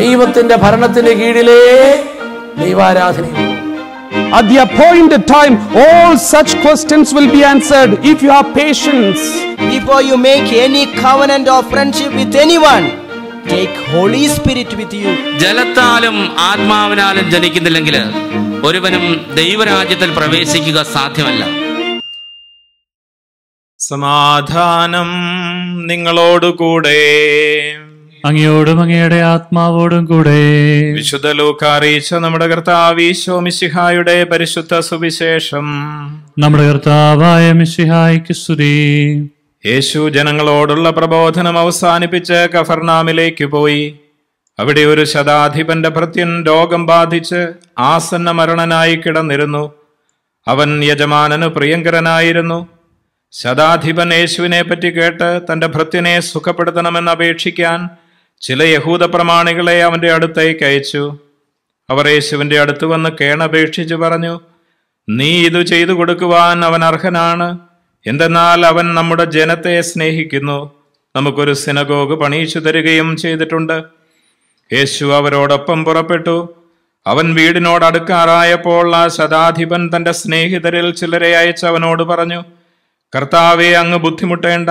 ദൈവത്തിന്റെ ഭരണത്തിന് കീഴിലേ ദൈവാരാധനയുള്ളൂ At the appointed time, all such questions will be answered if you have patience. Before you make any covenant or friendship with anyone, take Holy Spirit with you. ജലത്താലും ആത്മാവിനാലും ജനിക്കുന്നില്ലെങ്കിൽ ഒരുവനും ദൈവരാജ്യത്തിൽ പ്രവേശിക്കുക സാധ്യമല്ല സമാധാനം നിങ്ങളോടുകൂടെ അങ്ങയോടും അങ്ങയുടെ ആത്മാവോടും കൂടെ വിശുദ്ധ ലൂക്ക അറിയിച്ച നമ്മുടെ കർത്താവീശോ മിശിഹായുടെ പരിശുദ്ധ സുവിശേഷം നമ്മുടെ കർത്താവായ മിശിഹായ്ക്ക് സ്തുതി യേശു ജനങ്ങളോടുള്ള പ്രബോധനം അവസാനിപ്പിച്ച് കഫർനാമിലേക്ക് പോയി അവിടെ ഒരു ശതാധിപന്റെ ഭൃത്യൻ രോഗം ബാധിച്ച് ആസന്ന മരണനായി കിടന്നിരുന്നു അവൻ യജമാനനു പ്രിയങ്കരനായിരുന്നു ശതാധിപൻ യേശുവിനെ പറ്റി കേട്ട് തന്റെ ഭൃത്യനെ സുഖപ്പെടുത്തണമെന്ന് അപേക്ഷിക്കാൻ ചില യഹൂദ പ്രമാണികളെ അവന്റെ അടുത്തേക്ക് അയച്ചു അവർ യേശുവിന്റെ അടുത്ത് വന്ന് കേണപേക്ഷിച്ചു പറഞ്ഞു നീ ഇത് ചെയ്തു കൊടുക്കുവാൻ അവൻ അർഹനാണ് എന്തെന്നാൽ അവൻ നമ്മുടെ ജനത്തെ സ്നേഹിക്കുന്നു നമുക്കൊരു സിനഗോഗ് പണിയിച്ചു തരികയും ചെയ്തിട്ടുണ്ട് യേശു അവരോടൊപ്പം പുറപ്പെട്ടു അവൻ വീടിനോടടുക്കാറായപ്പോൾ ആ ശതാധിപൻ തന്റെ സ്നേഹിതരിൽ ചിലരെ അയച്ച് അവനോട് പറഞ്ഞു കർത്താവെ അങ്ങ് ബുദ്ധിമുട്ടേണ്ട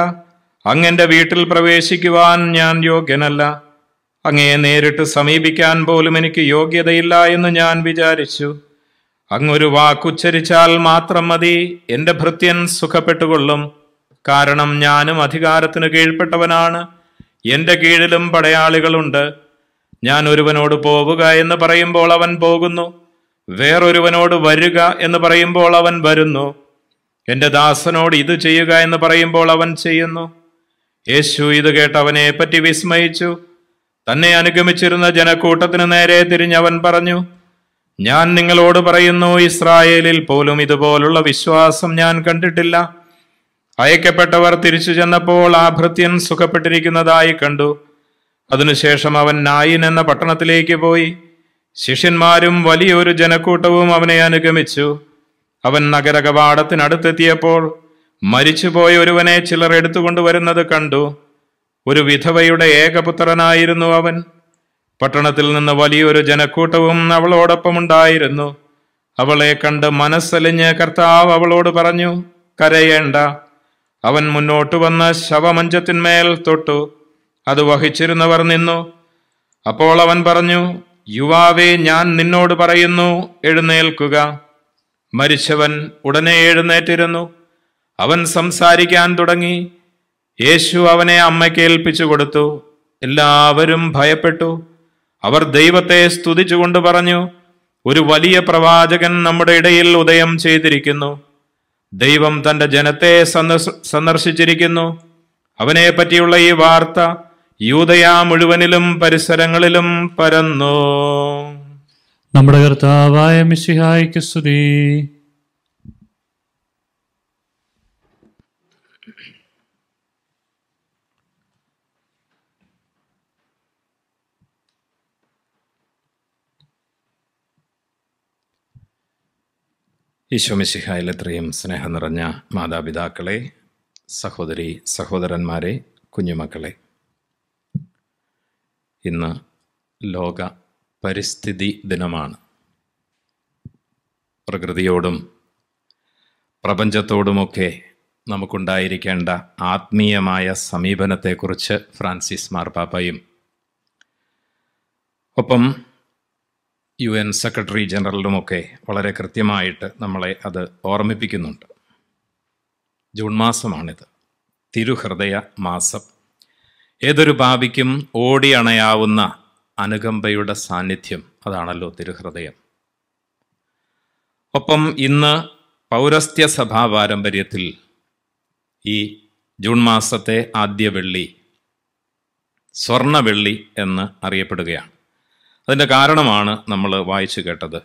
എൻ്റെ വീട്ടിൽ പ്രവേശിക്കുവാൻ ഞാൻ യോഗ്യനല്ല അങ്ങയെ നേരിട്ട് സമീപിക്കാൻ പോലും എനിക്ക് യോഗ്യതയില്ല എന്ന് ഞാൻ വിചാരിച്ചു അങ്ങൊരു വാക്കുച്ചരിച്ചാൽ മാത്രം മതി എൻ്റെ ഭൃത്യൻ സുഖപ്പെട്ടുകൊള്ളും കാരണം ഞാനും അധികാരത്തിന് കീഴ്പ്പെട്ടവനാണ് എൻ്റെ കീഴിലും പടയാളികളുണ്ട് ഞാൻ ഒരുവനോട് പോവുക എന്ന് പറയുമ്പോൾ അവൻ പോകുന്നു വേറൊരുവനോട് വരിക എന്ന് പറയുമ്പോൾ അവൻ വരുന്നു എന്റെ ദാസനോട് ഇത് ചെയ്യുക എന്ന് പറയുമ്പോൾ അവൻ ചെയ്യുന്നു യേശു ഇത് കേട്ട് അവനെ പറ്റി വിസ്മയിച്ചു തന്നെ അനുഗമിച്ചിരുന്ന ജനക്കൂട്ടത്തിന് നേരെ തിരിഞ്ഞവൻ പറഞ്ഞു ഞാൻ നിങ്ങളോട് പറയുന്നു ഇസ്രായേലിൽ പോലും ഇതുപോലുള്ള വിശ്വാസം ഞാൻ കണ്ടിട്ടില്ല അയക്കപ്പെട്ടവർ തിരിച്ചു ചെന്നപ്പോൾ ആ ഭൃത്യൻ സുഖപ്പെട്ടിരിക്കുന്നതായി കണ്ടു അതിനുശേഷം അവൻ നായിൻ എന്ന പട്ടണത്തിലേക്ക് പോയി ശിഷ്യന്മാരും വലിയൊരു ജനക്കൂട്ടവും അവനെ അനുഗമിച്ചു അവൻ നഗരകവാടത്തിനടുത്തെത്തിയപ്പോൾ മരിച്ചുപോയ ഒരുവനെ ചിലർ എടുത്തുകൊണ്ടുവരുന്നത് കണ്ടു ഒരു വിധവയുടെ ഏകപുത്രനായിരുന്നു അവൻ പട്ടണത്തിൽ നിന്ന് വലിയൊരു ജനക്കൂട്ടവും അവളോടൊപ്പം ഉണ്ടായിരുന്നു അവളെ കണ്ട് മനസ്സലിഞ്ഞ് കർത്താവ് അവളോട് പറഞ്ഞു കരയേണ്ട അവൻ മുന്നോട്ട് വന്ന് ശവമഞ്ചത്തിന്മേൽ തൊട്ടു അത് വഹിച്ചിരുന്നവർ നിന്നു അപ്പോൾ അവൻ പറഞ്ഞു യുവാവേ ഞാൻ നിന്നോട് പറയുന്നു എഴുന്നേൽക്കുക മരിച്ചവൻ ഉടനെ എഴുന്നേറ്റിരുന്നു അവൻ സംസാരിക്കാൻ തുടങ്ങി യേശു അവനെ അമ്മയ്ക്ക് ഏൽപ്പിച്ചു കൊടുത്തു എല്ലാവരും ഭയപ്പെട്ടു അവർ ദൈവത്തെ സ്തുതിച്ചുകൊണ്ട് പറഞ്ഞു ഒരു വലിയ പ്രവാചകൻ നമ്മുടെ ഇടയിൽ ഉദയം ചെയ്തിരിക്കുന്നു ദൈവം തന്റെ ജനത്തെ സന്ദർശിച്ചിരിക്കുന്നു അവനെ പറ്റിയുള്ള ഈ വാർത്ത യൂതയാ മുഴുവനിലും പരിസരങ്ങളിലും പരന്നു നമ്മുടെ കർത്താവായ മിശിഹായ്ക്ക് സ്തുതി ഈശോമിശിഹായിലെത്രയും സ്നേഹം നിറഞ്ഞ മാതാപിതാക്കളെ സഹോദരി സഹോദരന്മാരെ കുഞ്ഞുമക്കളെ ഇന്ന് ലോക പരിസ്ഥിതി ദിനമാണ് പ്രകൃതിയോടും പ്രപഞ്ചത്തോടുമൊക്കെ നമുക്കുണ്ടായിരിക്കേണ്ട ആത്മീയമായ സമീപനത്തെക്കുറിച്ച് ഫ്രാൻസിസ് മാർപ്പാപ്പയും ഒപ്പം യു എൻ സെക്രട്ടറി ജനറലിനുമൊക്കെ വളരെ കൃത്യമായിട്ട് നമ്മളെ അത് ഓർമ്മിപ്പിക്കുന്നുണ്ട് ജൂൺ മാസമാണിത് തിരുഹൃദയ മാസം ഏതൊരു ഭാവിക്കും ഓടിയണയാവുന്ന അനുകമ്പയുടെ സാന്നിധ്യം അതാണല്ലോ തിരുഹൃദയം ഒപ്പം ഇന്ന് പൗരസ്ത്യ സഭാ പാരമ്പര്യത്തിൽ ഈ ജൂൺ മാസത്തെ ആദ്യ വെള്ളി സ്വർണവെള്ളി എന്ന് അറിയപ്പെടുകയാണ് അതിൻ്റെ കാരണമാണ് നമ്മൾ വായിച്ചു കേട്ടത്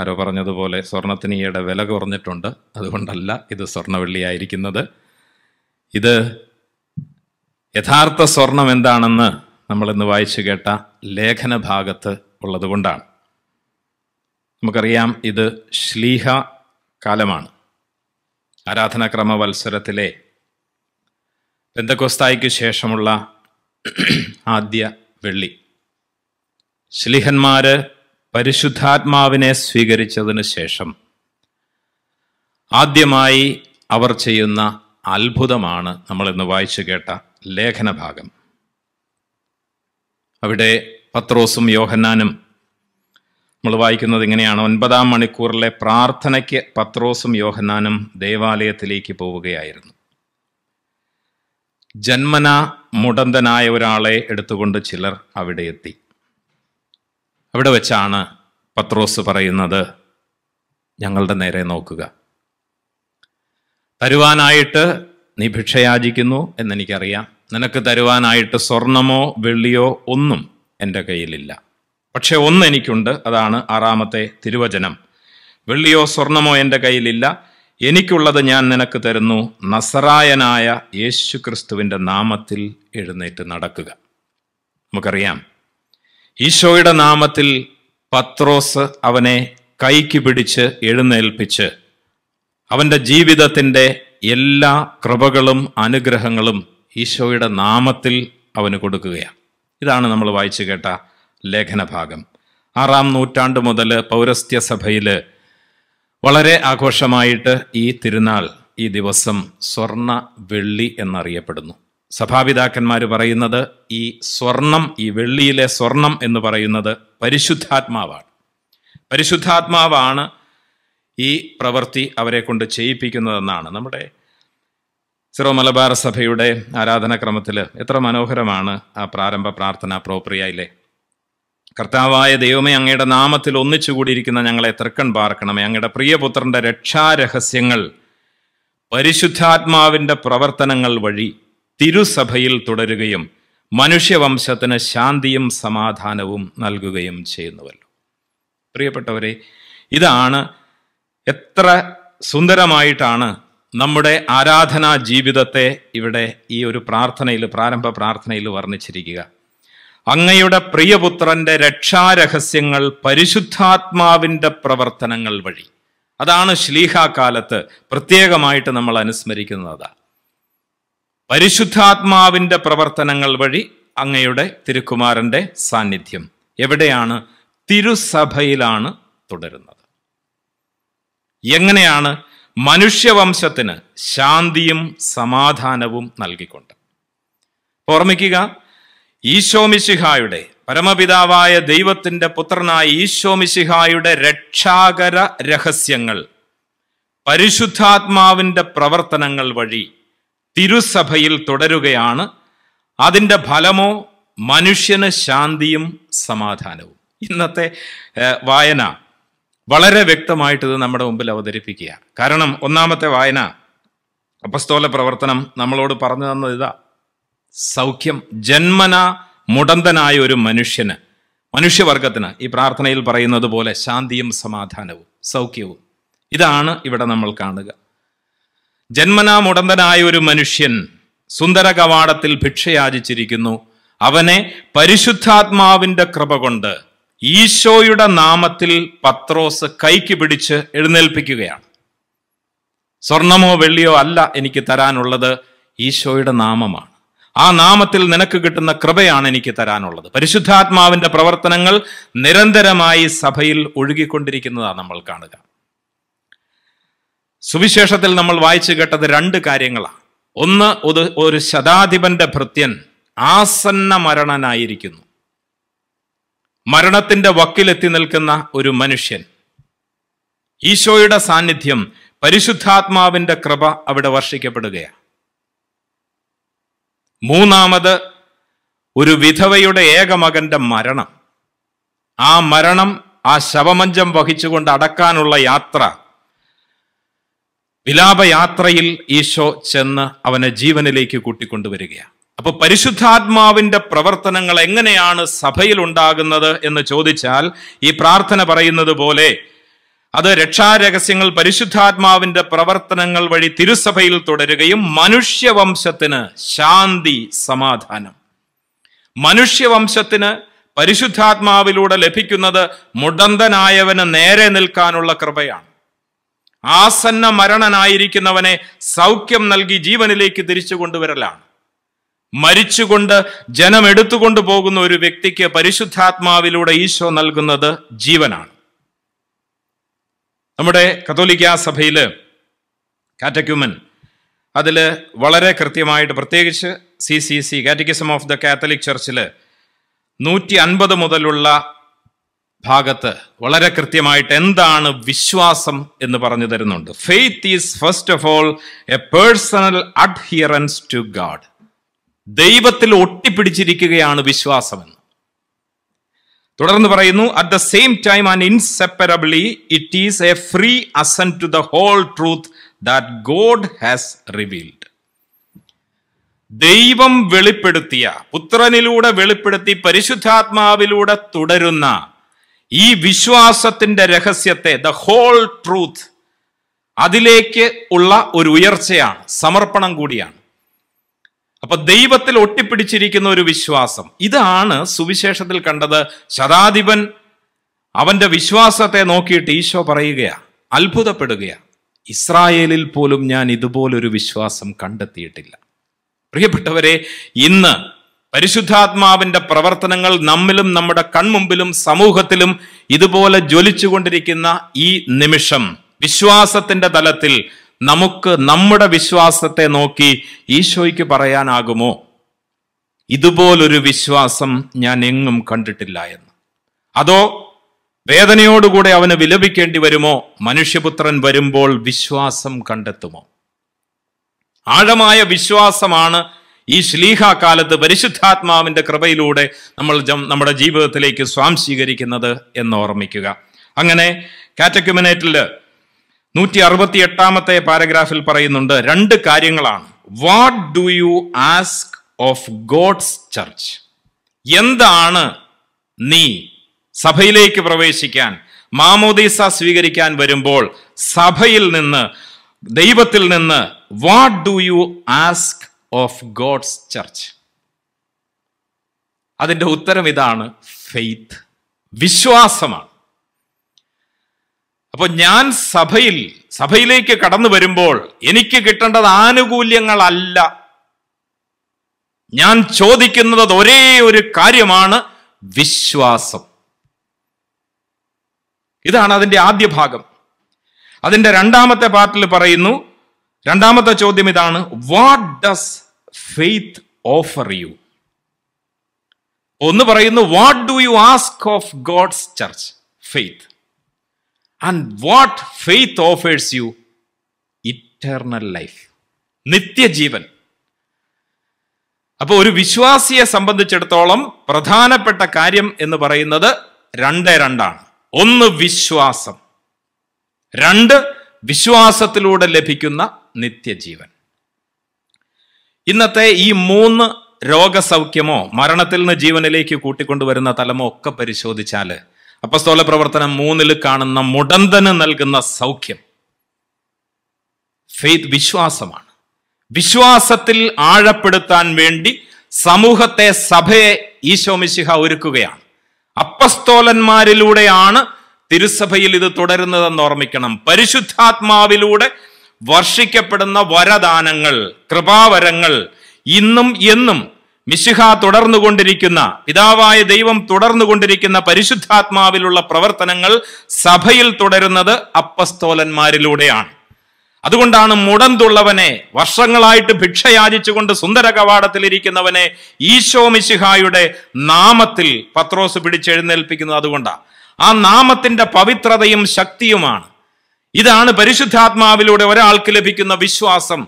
ആരോ പറഞ്ഞതുപോലെ സ്വർണത്തിന് ഈയിടെ വില കുറഞ്ഞിട്ടുണ്ട് അതുകൊണ്ടല്ല ഇത് സ്വർണവെള്ളിയായിരിക്കുന്നത് ഇത് യഥാർത്ഥ സ്വർണം എന്താണെന്ന് നമ്മളിന്ന് വായിച്ചു കേട്ട ലേഖന ഭാഗത്ത് ഉള്ളതുകൊണ്ടാണ് നമുക്കറിയാം ഇത് ശ്ലീഹ കാലമാണ് ആരാധനാക്രമ വത്സരത്തിലെ പെന്തക്കോസ്തായിക്ക് ശേഷമുള്ള ആദ്യ വെള്ളി ശ്ലീഹന്മാർ പരിശുദ്ധാത്മാവിനെ സ്വീകരിച്ചതിന് ശേഷം ആദ്യമായി അവർ ചെയ്യുന്ന അത്ഭുതമാണ് നമ്മളിന്ന് വായിച്ചു കേട്ട ലേഖനഭാഗം അവിടെ പത്രോസും യോഹന്നാനും നമ്മൾ വായിക്കുന്നത് ഇങ്ങനെയാണ് ഒൻപതാം മണിക്കൂറിലെ പ്രാർത്ഥനയ്ക്ക് പത്രോസും യോഹന്നാനും ദേവാലയത്തിലേക്ക് പോവുകയായിരുന്നു ജന്മന മുടന്തനായ ഒരാളെ എടുത്തുകൊണ്ട് ചിലർ അവിടെ എത്തി അവിടെ വെച്ചാണ് പത്രോസ് പറയുന്നത് ഞങ്ങളുടെ നേരെ നോക്കുക തരുവാനായിട്ട് നീ ഭിക്ഷയാചിക്കുന്നു എന്നെനിക്കറിയാം നിനക്ക് തരുവാനായിട്ട് സ്വർണമോ വെള്ളിയോ ഒന്നും എൻ്റെ കയ്യിലില്ല പക്ഷെ ഒന്ന് എനിക്കുണ്ട് അതാണ് ആറാമത്തെ തിരുവചനം വെള്ളിയോ സ്വർണമോ എൻ്റെ കയ്യിലില്ല എനിക്കുള്ളത് ഞാൻ നിനക്ക് തരുന്നു നസറായനായ യേശു ക്രിസ്തുവിൻ്റെ നാമത്തിൽ എഴുന്നേറ്റ് നടക്കുക നമുക്കറിയാം ഈശോയുടെ നാമത്തിൽ പത്രോസ് അവനെ കൈക്ക് പിടിച്ച് എഴുന്നേൽപ്പിച്ച് അവൻ്റെ ജീവിതത്തിൻ്റെ എല്ലാ കൃപകളും അനുഗ്രഹങ്ങളും ഈശോയുടെ നാമത്തിൽ അവന് കൊടുക്കുകയാണ് ഇതാണ് നമ്മൾ വായിച്ചു കേട്ട ലേഖനഭാഗം ആറാം നൂറ്റാണ്ട് മുതൽ പൗരസ്ത്യ സഭയിൽ വളരെ ആഘോഷമായിട്ട് ഈ തിരുനാൾ ഈ ദിവസം സ്വർണ വെള്ളി എന്നറിയപ്പെടുന്നു സഭാപിതാക്കന്മാർ പറയുന്നത് ഈ സ്വർണം ഈ വെള്ളിയിലെ സ്വർണം എന്ന് പറയുന്നത് പരിശുദ്ധാത്മാവാണ് പരിശുദ്ധാത്മാവാണ് ഈ പ്രവൃത്തി അവരെ കൊണ്ട് ചെയ്യിപ്പിക്കുന്നതെന്നാണ് നമ്മുടെ സിറോ മലബാർ സഭയുടെ ആരാധനാക്രമത്തിൽ എത്ര മനോഹരമാണ് ആ പ്രാരംഭ പ്രാർത്ഥന പ്രോപ്രിയയിലെ കർത്താവായ ദൈവമേ അങ്ങയുടെ നാമത്തിൽ ഒന്നിച്ചുകൂടിയിരിക്കുന്ന ഞങ്ങളെ തൃക്കൺ പാർക്കണമേ അങ്ങയുടെ പ്രിയപുത്രന്റെ രക്ഷാരഹസ്യങ്ങൾ പരിശുദ്ധാത്മാവിൻ്റെ പ്രവർത്തനങ്ങൾ വഴി തിരുസഭയിൽ തുടരുകയും മനുഷ്യവംശത്തിന് ശാന്തിയും സമാധാനവും നൽകുകയും ചെയ്യുന്നുവല്ലോ പ്രിയപ്പെട്ടവരെ ഇതാണ് എത്ര സുന്ദരമായിട്ടാണ് നമ്മുടെ ആരാധനാ ജീവിതത്തെ ഇവിടെ ഈ ഒരു പ്രാർത്ഥനയിൽ പ്രാരംഭ പ്രാർത്ഥനയിൽ വർണ്ണിച്ചിരിക്കുക അങ്ങയുടെ പ്രിയപുത്രന്റെ രക്ഷാരഹസ്യങ്ങൾ പരിശുദ്ധാത്മാവിൻ്റെ പ്രവർത്തനങ്ങൾ വഴി അതാണ് ശ്ലീഹാകാലത്ത് പ്രത്യേകമായിട്ട് നമ്മൾ അനുസ്മരിക്കുന്നത് പരിശുദ്ധാത്മാവിൻ്റെ പ്രവർത്തനങ്ങൾ വഴി അങ്ങയുടെ തിരുക്കുമാരൻ്റെ സാന്നിധ്യം എവിടെയാണ് തിരുസഭയിലാണ് തുടരുന്നത് എങ്ങനെയാണ് മനുഷ്യവംശത്തിന് ശാന്തിയും സമാധാനവും നൽകിക്കൊണ്ട് ഓർമ്മിക്കുക ഈശോമിശിഹായുടെ പരമപിതാവായ ദൈവത്തിൻ്റെ പുത്രനായ ഈശോമിശിഹായുടെ രക്ഷാകര രഹസ്യങ്ങൾ പരിശുദ്ധാത്മാവിൻ്റെ പ്രവർത്തനങ്ങൾ വഴി തിരുസഭയിൽ തുടരുകയാണ് അതിൻ്റെ ഫലമോ മനുഷ്യന് ശാന്തിയും സമാധാനവും ഇന്നത്തെ വായന വളരെ വ്യക്തമായിട്ട് ഇത് നമ്മുടെ മുമ്പിൽ അവതരിപ്പിക്കുക കാരണം ഒന്നാമത്തെ വായന അപസ്തോല പ്രവർത്തനം നമ്മളോട് പറഞ്ഞു തന്നത് ഇതാ സൗഖ്യം ജന്മന മുടന്തനായ ഒരു മനുഷ്യന് മനുഷ്യവർഗത്തിന് ഈ പ്രാർത്ഥനയിൽ പറയുന്നത് പോലെ ശാന്തിയും സമാധാനവും സൗഖ്യവും ഇതാണ് ഇവിടെ നമ്മൾ കാണുക ജന്മനാ മുടന്തനായ ഒരു മനുഷ്യൻ സുന്ദര കവാടത്തിൽ ഭിക്ഷയാചിച്ചിരിക്കുന്നു അവനെ പരിശുദ്ധാത്മാവിന്റെ കൃപ കൊണ്ട് ഈശോയുടെ നാമത്തിൽ പത്രോസ് കൈക്ക് പിടിച്ച് എഴുന്നേൽപ്പിക്കുകയാണ് സ്വർണമോ വെള്ളിയോ അല്ല എനിക്ക് തരാനുള്ളത് ഈശോയുടെ നാമമാണ് ആ നാമത്തിൽ നിനക്ക് കിട്ടുന്ന കൃപയാണ് എനിക്ക് തരാനുള്ളത് പരിശുദ്ധാത്മാവിന്റെ പ്രവർത്തനങ്ങൾ നിരന്തരമായി സഭയിൽ ഒഴുകിക്കൊണ്ടിരിക്കുന്നതാണ് നമ്മൾ കാണുക സുവിശേഷത്തിൽ നമ്മൾ വായിച്ചു കേട്ടത് രണ്ട് കാര്യങ്ങളാണ് ഒന്ന് ഒരു ശതാധിപന്റെ ഭൃത്യൻ ആസന്ന മരണനായിരിക്കുന്നു മരണത്തിന്റെ വക്കിലെത്തി നിൽക്കുന്ന ഒരു മനുഷ്യൻ ഈശോയുടെ സാന്നിധ്യം പരിശുദ്ധാത്മാവിന്റെ കൃപ അവിടെ വർഷിക്കപ്പെടുകയാണ് മൂന്നാമത് ഒരു വിധവയുടെ ഏകമകന്റെ മരണം ആ മരണം ആ ശവമഞ്ചം വഹിച്ചുകൊണ്ട് അടക്കാനുള്ള യാത്ര വിലാപയാത്രയിൽ ഈശോ ചെന്ന് അവനെ ജീവനിലേക്ക് കൂട്ടിക്കൊണ്ടുവരികയാണ് അപ്പൊ പരിശുദ്ധാത്മാവിന്റെ പ്രവർത്തനങ്ങൾ എങ്ങനെയാണ് സഭയിൽ ഉണ്ടാകുന്നത് എന്ന് ചോദിച്ചാൽ ഈ പ്രാർത്ഥന പറയുന്നത് പോലെ അത് രക്ഷാരഹസ്യങ്ങൾ പരിശുദ്ധാത്മാവിന്റെ പ്രവർത്തനങ്ങൾ വഴി തിരുസഭയിൽ തുടരുകയും മനുഷ്യവംശത്തിന് ശാന്തി സമാധാനം മനുഷ്യവംശത്തിന് പരിശുദ്ധാത്മാവിലൂടെ ലഭിക്കുന്നത് മുടന്തനായവന് നേരെ നിൽക്കാനുള്ള കൃപയാണ് ആസന്ന മരണനായിരിക്കുന്നവനെ സൗഖ്യം നൽകി ജീവനിലേക്ക് തിരിച്ചു കൊണ്ടുവരലാണ് മരിച്ചുകൊണ്ട് ജനം എടുത്തുകൊണ്ടു പോകുന്ന ഒരു വ്യക്തിക്ക് പരിശുദ്ധാത്മാവിലൂടെ ഈശോ നൽകുന്നത് ജീവനാണ് നമ്മുടെ കത്തോലിക്ക സഭയിൽ കാറ്റക്യൂമൻ അതിൽ വളരെ കൃത്യമായിട്ട് പ്രത്യേകിച്ച് C C C catechism of the Catholic ചർച്ചിൽ നൂറ്റി അൻപത് മുതലുള്ള ഭാഗത്ത് വളരെ കൃത്യമായിട്ട് എന്താണ് വിശ്വാസം എന്ന് പറഞ്ഞു തരുന്നുണ്ട് faith is first of all a personal adherence to God ദൈവത്തിൽ ഒട്ടിപ്പിടിച്ചിരിക്കുകയാണ് വിശ്വാസമെന്ന് തുടർന്ന് പറയുന്നു at the same time and inseparably it is a free assent to the whole truth that God has revealed ദൈവം വെളിപ്പെടുത്തിയ പുത്രനിലൂടെ വെളിപ്പെടുത്തി പരിശുദ്ധാത്മാവിലൂടെ തുടരുന്ന ഈ വിശ്വാസത്തിന്റെ രഹസ്യത്തെ ദ ഹോൾ ട്രൂത്ത് അതിലേക്ക് ഉള്ള ഒരു ഉയർച്ചയാണ് സമർപ്പണം കൂടിയാണ് അപ്പൊ ദൈവത്തിൽ ഒട്ടിപ്പിടിച്ചിരിക്കുന്ന ഒരു വിശ്വാസം ഇതാണ് സുവിശേഷത്തിൽ കണ്ടത് ശതാധിപൻ അവന്റെ വിശ്വാസത്തെ നോക്കിയിട്ട് ഈശോ പറയുകയാ അത്ഭുതപ്പെടുകയാ ഇസ്രായേലിൽ പോലും ഞാൻ ഇതുപോലൊരു വിശ്വാസം കണ്ടെത്തിയിട്ടില്ല പ്രിയപ്പെട്ടവരെ ഇന്ന് പരിശുദ്ധാത്മാവിന്റെ പ്രവർത്തനങ്ങൾ നമ്മിലും നമ്മുടെ കൺമുമ്പിലും സമൂഹത്തിലും ഇതുപോലെ ജ്വലിച്ചുകൊണ്ടിരിക്കുന്ന ഈ നിമിഷം വിശ്വാസത്തിന്റെ തലത്തിൽ നമുക്ക് നമ്മുടെ വിശ്വാസത്തെ നോക്കി ഈശോയ്ക്ക് പറയാനാകുമോ ഇതുപോലൊരു വിശ്വാസം ഞാൻ എങ്ങും കണ്ടിട്ടില്ല എന്ന് അതോ വേദനയോടുകൂടെ അവന് വിലപിക്കേണ്ടി വരുമോ മനുഷ്യപുത്രൻ വരുമ്പോൾ വിശ്വാസം കണ്ടെത്തുമോ ആഴമായ വിശ്വാസമാണ് ഈ ശ്ലീഹ കാലത്ത് പരിശുദ്ധാത്മാവിന്റെ കൃപയിലൂടെ നമ്മൾ നമ്മുടെ ജീവിതത്തിലേക്ക് സ്വാംശീകരിക്കുന്നത് എന്ന് ഓർമ്മിക്കുക അങ്ങനെ കാറ്റക്യുമിനേറ്റിൽ നൂറ്റി അറുപത്തി എട്ടാമത്തെ പാരഗ്രാഫിൽ പറയുന്നുണ്ട് രണ്ട് കാര്യങ്ങളാണ് what do you ask of God's church എന്താണ് നീ സഭയിലേക്ക് പ്രവേശിക്കാൻ മാമോദീസ സ്വീകരിക്കാൻ വരുമ്പോൾ സഭയിൽ നിന്ന് ദൈവത്തിൽ നിന്ന് what do you ask of God's church അതിൻ്റെ ഉത്തരം ഇതാണ് ഫെയ്ത്ത് വിശ്വാസമാണ് അപ്പോൾ ഞാൻ സഭയിൽ സഭയിലേക്ക് കടന്നു വരുമ്പോൾ എനിക്ക് കിട്ടേണ്ടത് ആനുകൂല്യങ്ങളല്ല ഞാൻ ചോദിക്കുന്നത് ഒരേ ഒരു കാര്യമാണ് വിശ്വാസം ഇതാണ് അതിൻ്റെ ആദ്യ ഭാഗം അതിൻ്റെ രണ്ടാമത്തെ പാർട്ടിൽ പറയുന്നു രണ്ടാമത്തെ ചോദ്യം ഇതാണ് what does faith offer you ഒന്ന് പറയുന്നു what do you ask of God's church faith and what faith offers you eternal life നിത്യജീവൻ അപ്പോൾ ഒരു വിശ്വാസിയെ സംബന്ധിച്ചിടത്തോളം പ്രധാനപ്പെട്ട കാര്യം എന്ന് പറയുന്നത് രണ്ട് രണ്ടാണ് ഒന്ന് വിശ്വാസം രണ്ട് വിശ്വാസത്തിലൂടെ ലഭിക്കുന്ന നിത്യജീവൻ ഇന്നത്തെ ഈ മൂന്ന് രോഗസൗഖ്യമോ മരണത്തിൽ നിന്ന് ജീവനിലേക്ക് കൂട്ടിക്കൊണ്ടുവരുന്ന തലമോ ഒക്കെ പരിശോധിച്ചാൽ അപ്പസ്തോല പ്രവർത്തനം മൂന്നിൽ കാണുന്ന മുടന്തന് നൽകുന്ന സൗഖ്യം ഫെയ്ത്ത് വിശ്വാസമാണ് വിശ്വാസത്തിൽ ആഴപ്പെടുത്താൻ വേണ്ടി സമൂഹത്തെ സഭയെ ഈശോമിശിഹ ഒരുക്കുകയാണ് അപ്പസ്തോലന്മാരിലൂടെയാണ് തിരുസഭയിൽ ഇത് തുടരുന്നതെന്ന് ഓർമ്മിക്കണം പരിശുദ്ധാത്മാവിലൂടെ വർഷിക്കപ്പെടുന്ന വരദാനങ്ങൾ കൃപാവരങ്ങൾ ഇന്നും എന്നും മിശിഹ തുടർന്നുകൊണ്ടിരിക്കുന്ന പിതാവായ ദൈവം തുടർന്നുകൊണ്ടിരിക്കുന്ന പരിശുദ്ധാത്മാവിലുള്ള പ്രവർത്തനങ്ങൾ സഭയിൽ തുടരുന്നത് അപ്പസ്തോലന്മാരിലൂടെയാണ് അതുകൊണ്ടാണ് മുടന്തുള്ളവനെ വർഷങ്ങളായിട്ട് ഭിക്ഷയാചിച്ചുകൊണ്ട് സുന്ദര കവാടത്തിലിരിക്കുന്നവനെ ഈശോ മിശിഹായുടെ നാമത്തിൽ പത്രോസ് പിടിച്ചെഴുന്നേൽപ്പിക്കുന്നത് അതുകൊണ്ടാണ് ആ നാമത്തിന്റെ പവിത്രതയും ശക്തിയുമാണ് ഇതാണ് പരിശുദ്ധാത്മാവിലൂടെ ഒരാൾക്ക് ലഭിക്കുന്ന വിശ്വാസം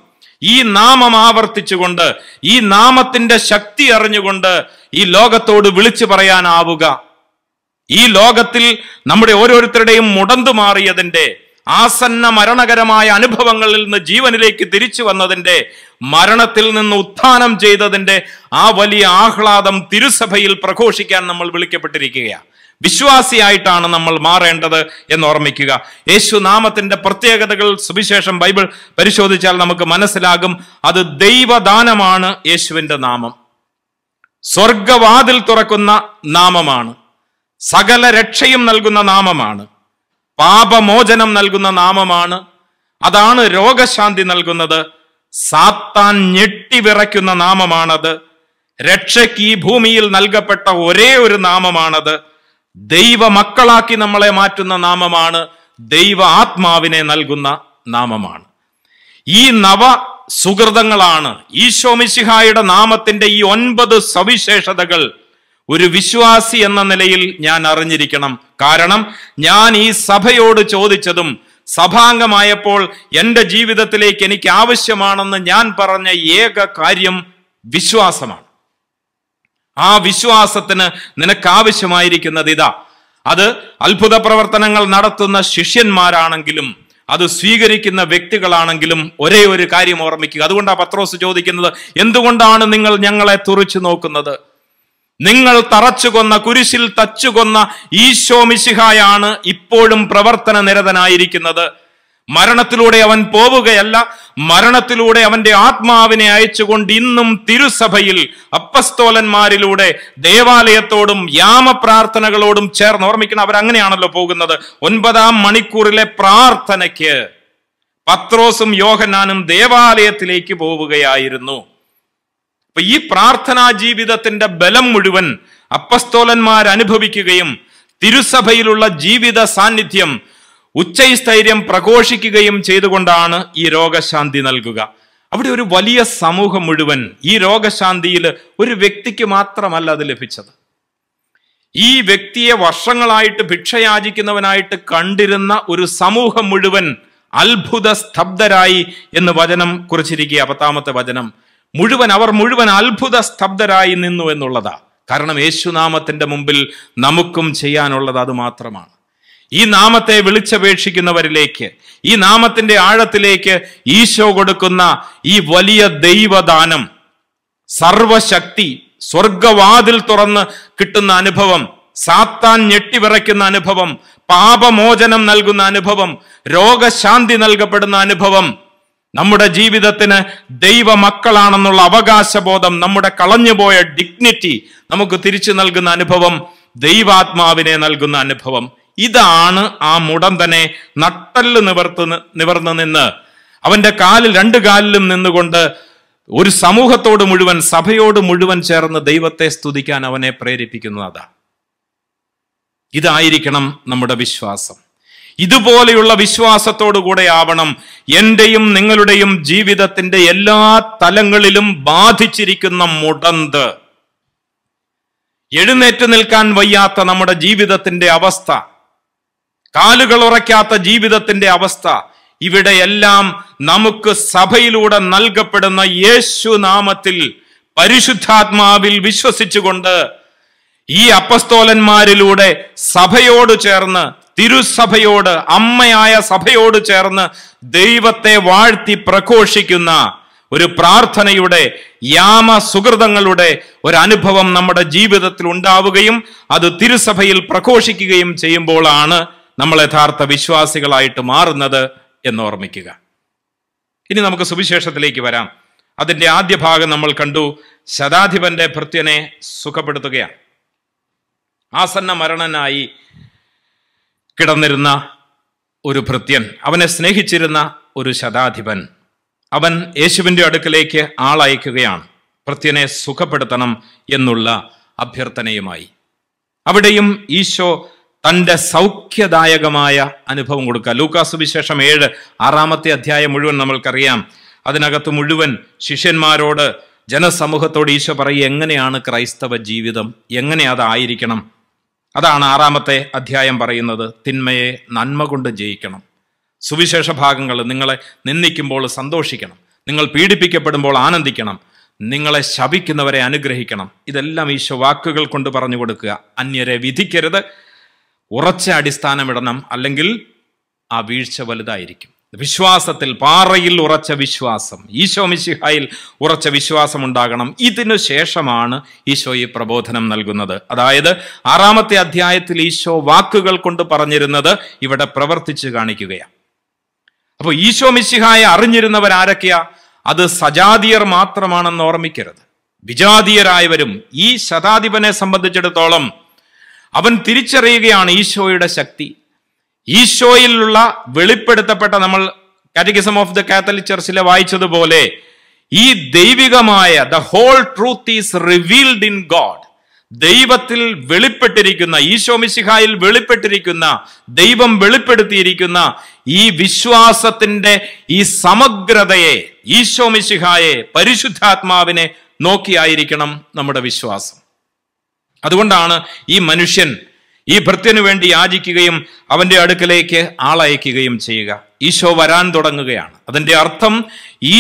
ഈ നാമം ആവർത്തിച്ചുകൊണ്ട് ഈ നാമത്തിന്റെ ശക്തി അറിഞ്ഞുകൊണ്ട് ഈ ലോകത്തോട് വിളിച്ചു പറയാനാവുക ഈ ലോകത്തിൽ നമ്മുടെ ഓരോരുത്തരുടെയും മുടന്തു മാറിയതിന്റെ ആസന്ന മരണകരമായ അനുഭവങ്ങളിൽ നിന്ന് ജീവനിലേക്ക് തിരിച്ചു വന്നതിന്റെ മരണത്തിൽ നിന്ന് ഉത്ഥാനം ചെയ്തതിന്റെ ആ വലിയ ആഹ്ലാദം തിരുസഭയിൽ പ്രഘോഷിക്കാൻ നമ്മൾ വിളിക്കപ്പെട്ടിരിക്കുകയാണ് വിശ്വാസിയായിട്ടാണ് നമ്മൾ മാറേണ്ടത് എന്ന് ഓർമ്മിക്കുക യേശു നാമത്തിന്റെ പ്രത്യേകതകൾ സുവിശേഷം ബൈബിൾ പരിശോധിച്ചാൽ നമുക്ക് മനസ്സിലാകും അത് ദൈവദാനമാണ് യേശുവിന്റെ നാമം സ്വർഗവാതിൽ തുറക്കുന്ന നാമമാണ് സകല രക്ഷയും നൽകുന്ന നാമമാണ് പാപമോചനം നൽകുന്ന നാമമാണ് അതാണ് രോഗശാന്തി നൽകുന്നത് സാത്താൻ ഞെട്ടിവിറയ്ക്കുന്ന നാമമാണത് രക്ഷയ്ക്ക് ഈ ഭൂമിയിൽ നൽകപ്പെട്ട ഒരേ ഒരു നാമമാണത് ദൈവ മക്കളാക്കി നമ്മളെ മാറ്റുന്ന നാമമാണ് ദൈവ ആത്മാവിനെ നൽകുന്ന നാമമാണ് ഈ നവ സുഹൃതങ്ങളാണ് ഈശോമിശിഹായുടെ നാമത്തിന്റെ ഈ ഒൻപത് സവിശേഷതകൾ ഒരു വിശ്വാസി എന്ന നിലയിൽ ഞാൻ അറിഞ്ഞിരിക്കണം കാരണം ഞാൻ ഈ സഭയോട് ചോദിച്ചതും സഭാംഗമായപ്പോൾ എൻ്റെ ജീവിതത്തിലേക്ക് എനിക്ക് ആവശ്യമാണെന്ന് ഞാൻ പറഞ്ഞ ഏക കാര്യം വിശ്വാസമാണ് ആ വിശ്വാസത്തിന് നിനക്കാവശ്യമായിരിക്കുന്നത് ഇതാ അത് അത്ഭുത പ്രവർത്തനങ്ങൾ നടത്തുന്ന ശിഷ്യന്മാരാണെങ്കിലും അത് സ്വീകരിക്കുന്ന വ്യക്തികളാണെങ്കിലും ഒരേ ഒരു കാര്യം ഓർമ്മിക്കുക അതുകൊണ്ടാണ് പത്രോസ് ചോദിക്കുന്നത് എന്തുകൊണ്ടാണ് നിങ്ങൾ ഞങ്ങളെ തുറച്ചു നോക്കുന്നത് നിങ്ങൾ തറച്ചു കൊന്ന കുരിശിൽ തച്ചുകൊന്ന ഈശോ മിശിഹായാണ് ഇപ്പോഴും പ്രവർത്തന നിരതനായിരിക്കുന്നത് മരണത്തിലൂടെ അവൻ പോവുകയല്ല മരണത്തിലൂടെ അവന്റെ ആത്മാവിനെ അയച്ചുകൊണ്ട് ഇന്നും തിരുസഭയിൽ അപ്പസ്തോലന്മാരിലൂടെ ദേവാലയത്തോടും യാമപ്രാർത്ഥനകളോടും ചേർന്ന് ഓർമ്മിക്കണം അവരങ്ങനെയാണല്ലോ പോകുന്നത് ഒൻപതാം മണിക്കൂറിലെ പ്രാർത്ഥനയ്ക്ക് പത്രോസും യോഹനാനും ദേവാലയത്തിലേക്ക് പോവുകയായിരുന്നു അപ്പൊ ഈ പ്രാർത്ഥനാ ജീവിതത്തിന്റെ ബലം മുഴുവൻ അപ്പസ്തോലന്മാർ അനുഭവിക്കുകയും തിരുസഭയിലുള്ള ജീവിത സാന്നിധ്യം ഉച്ചൈസ്ഥൈര്യം പ്രഘോഷിക്കുകയും ചെയ്തുകൊണ്ടാണ് ഈ രോഗശാന്തി നൽകുക അവിടെ ഒരു വലിയ സമൂഹം മുഴുവൻ ഈ രോഗശാന്തിയിൽ ഒരു വ്യക്തിക്ക് മാത്രമല്ല അത് ലഭിച്ചത് ഈ വ്യക്തിയെ വർഷങ്ങളായിട്ട് ഭിക്ഷയാചിക്കുന്നവനായിട്ട് കണ്ടിരുന്ന ഒരു സമൂഹം മുഴുവൻ അത്ഭുത സ്തബ്ധരായി എന്ന് വചനം കുറിച്ചിരിക്കുക പത്താമത്തെ വചനം മുഴുവൻ അവർ മുഴുവൻ അത്ഭുത സ്തബ്ധരായി നിന്നു എന്നുള്ളതാ കാരണം യേശുനാമത്തിന്റെ മുമ്പിൽ നമുക്കും ചെയ്യാനുള്ളത് അത് മാത്രമാണ് ഈ നാമത്തെ വിളിച്ചപേക്ഷിക്കുന്നവരിലേക്ക് ഈ നാമത്തിന്റെ ആഴത്തിലേക്ക് ഈശോ കൊടുക്കുന്ന ഈ വലിയ ദൈവദാനം സർവശക്തി സ്വർഗവാതിൽ തുറന്ന് കിട്ടുന്ന അനുഭവം സാത്താൻ ഞെട്ടിവിറയ്ക്കുന്ന അനുഭവം പാപമോചനം നൽകുന്ന അനുഭവം രോഗശാന്തി നൽകപ്പെടുന്ന അനുഭവം നമ്മുടെ ജീവിതത്തിന് ദൈവ മക്കളാണെന്നുള്ള അവകാശബോധം നമ്മുടെ കളഞ്ഞുപോയ ഡിഗ്നിറ്റി നമുക്ക് തിരിച്ചു നൽകുന്ന അനുഭവം ദൈവാത്മാവിനെ നൽകുന്ന അനുഭവം ഇതാണ് ആ മുടം തന്നെ നട്ടല് നിവർത്ത് നിവർന്ന് നിന്ന് അവന്റെ കാലിൽ രണ്ട് കാലിലും നിന്നുകൊണ്ട് ഒരു സമൂഹത്തോട് മുഴുവൻ സഭയോട് മുഴുവൻ ചേർന്ന് ദൈവത്തെ സ്തുതിക്കാൻ അവനെ പ്രേരിപ്പിക്കുന്നു അതാ ഇതായിരിക്കണം നമ്മുടെ വിശ്വാസം ഇതുപോലെയുള്ള വിശ്വാസത്തോടുകൂടെ ആവണം എന്റെയും നിങ്ങളുടെയും ജീവിതത്തിന്റെ എല്ലാ തലങ്ങളിലും ബാധിച്ചിരിക്കുന്ന മുടന്ത് എഴുന്നേറ്റ് നിൽക്കാൻ വയ്യാത്ത നമ്മുടെ ജീവിതത്തിന്റെ അവസ്ഥ കാലുകൾ ഉറയ്ക്കാത്ത ജീവിതത്തിന്റെ അവസ്ഥ ഇവിടെയെല്ലാം നമുക്ക് സഭയിലൂടെ നൽകപ്പെടുന്ന യേശു നാമത്തിൽ പരിശുദ്ധാത്മാവിൽ വിശ്വസിച്ചുകൊണ്ട് ഈ അപ്പസ്തോലന്മാരിലൂടെ സഭയോട് ചേർന്ന് തിരുസഭയോട് അമ്മയായ സഭയോട് ചേർന്ന് ദൈവത്തെ വാഴ്ത്തി പ്രഘോഷിക്കുന്ന ഒരു പ്രാർത്ഥനയുടെ യാമ സുഹൃതങ്ങളുടെ ഒരു അനുഭവം നമ്മുടെ ജീവിതത്തിൽ ഉണ്ടാവുകയും അത് തിരുസഭയിൽ പ്രഘോഷിക്കുകയും ചെയ്യുമ്പോഴാണ് നമ്മൾ യഥാർത്ഥ വിശ്വാസികളായിട്ട് മാറുന്നത് എന്ന് ഓർമ്മിക്കുക ഇനി നമുക്ക് സുവിശേഷത്തിലേക്ക് വരാം അതിൻ്റെ ആദ്യ ഭാഗം നമ്മൾ കണ്ടു ശതാധിപന്റെ ഭൃത്യനെ സുഖപ്പെടുത്തുകയാണ് ആസന്ന മരണനായി കിടന്നിരുന്ന ഒരു ഭൃത്യൻ അവനെ സ്നേഹിച്ചിരുന്ന ഒരു ശതാധിപൻ അവൻ യേശുവിൻ്റെ അടുക്കലേക്ക് ആളയക്കുകയാണ് ഭൃത്യനെ സുഖപ്പെടുത്തണം എന്നുള്ള അഭ്യർത്ഥനയുമായി അവിടെയും ഈശോ തൻ്റെ സൗഖ്യദായകമായ അനുഭവം കൊടുക്കുക വിശേഷം ഏഴ് ആറാമത്തെ അധ്യായം മുഴുവൻ നമ്മൾക്കറിയാം അതിനകത്ത് മുഴുവൻ ശിഷ്യന്മാരോട് ജനസമൂഹത്തോട് ഈശോ പറയും എങ്ങനെയാണ് ക്രൈസ്തവ ജീവിതം എങ്ങനെ അതായിരിക്കണം അതാണ് ആറാമത്തെ അധ്യായം പറയുന്നത് തിന്മയെ നന്മ കൊണ്ട് ജയിക്കണം സുവിശേഷ ഭാഗങ്ങൾ നിങ്ങളെ നിന്ദിക്കുമ്പോൾ സന്തോഷിക്കണം നിങ്ങൾ പീഡിപ്പിക്കപ്പെടുമ്പോൾ ആനന്ദിക്കണം നിങ്ങളെ ശപിക്കുന്നവരെ അനുഗ്രഹിക്കണം ഇതെല്ലാം ഈശോ വാക്കുകൾ കൊണ്ട് പറഞ്ഞു കൊടുക്കുക അന്യരെ വിധിക്കരുത് ഉറച്ച അടിസ്ഥാനമിടണം അല്ലെങ്കിൽ ആ വീഴ്ച വലുതായിരിക്കും വിശ്വാസത്തിൽ പാറയിൽ ഉറച്ച വിശ്വാസം ഈശോ മിശിഹായിൽ ഉറച്ച വിശ്വാസം ഉണ്ടാകണം ഇതിനു ശേഷമാണ് ഈശോ ഈ പ്രബോധനം നൽകുന്നത് അതായത് ആറാമത്തെ അധ്യായത്തിൽ ഈശോ വാക്കുകൾ കൊണ്ട് പറഞ്ഞിരുന്നത് ഇവിടെ പ്രവർത്തിച്ചു കാണിക്കുകയാണ് അപ്പോൾ ഈശോ മിശിഹായ അറിഞ്ഞിരുന്നവർ ആരൊക്കെയാ അത് സജാതിയർ മാത്രമാണെന്ന് ഓർമ്മിക്കരുത് വിജാതീയരായവരും ഈ ശതാധിപനെ സംബന്ധിച്ചിടത്തോളം അവൻ തിരിച്ചറിയുകയാണ് ഈശോയുടെ ശക്തി ഈശോയിലുള്ള വെളിപ്പെടുത്തപ്പെട്ട നമ്മൾ കാറ്റഗിസം ഓഫ് ദ കാത്തലിക് ചർച്ചിലെ വായിച്ചതുപോലെ ഈ ദൈവികമായ the whole truth is revealed in God ദൈവത്തിൽ വെളിപ്പെട്ടിരിക്കുന്ന ഈശോ മിശിഹായിൽ വെളിപ്പെട്ടിരിക്കുന്ന ദൈവം വെളിപ്പെടുത്തിയിരിക്കുന്ന ഈ വിശ്വാസത്തിന്റെ ഈ സമഗ്രതയെ ഈശോ മിശിഹായെ പരിശുദ്ധാത്മാവിനെ നോക്കിയായിരിക്കണം നമ്മുടെ വിശ്വാസം അതുകൊണ്ടാണ് ഈ മനുഷ്യൻ ഈ ഭൃത്യനു വേണ്ടി യാചിക്കുകയും അവന്റെ അടുക്കലേക്ക് ആളയക്കുകയും ചെയ്യുക ഈശോ വരാൻ തുടങ്ങുകയാണ് അതിന്റെ അർത്ഥം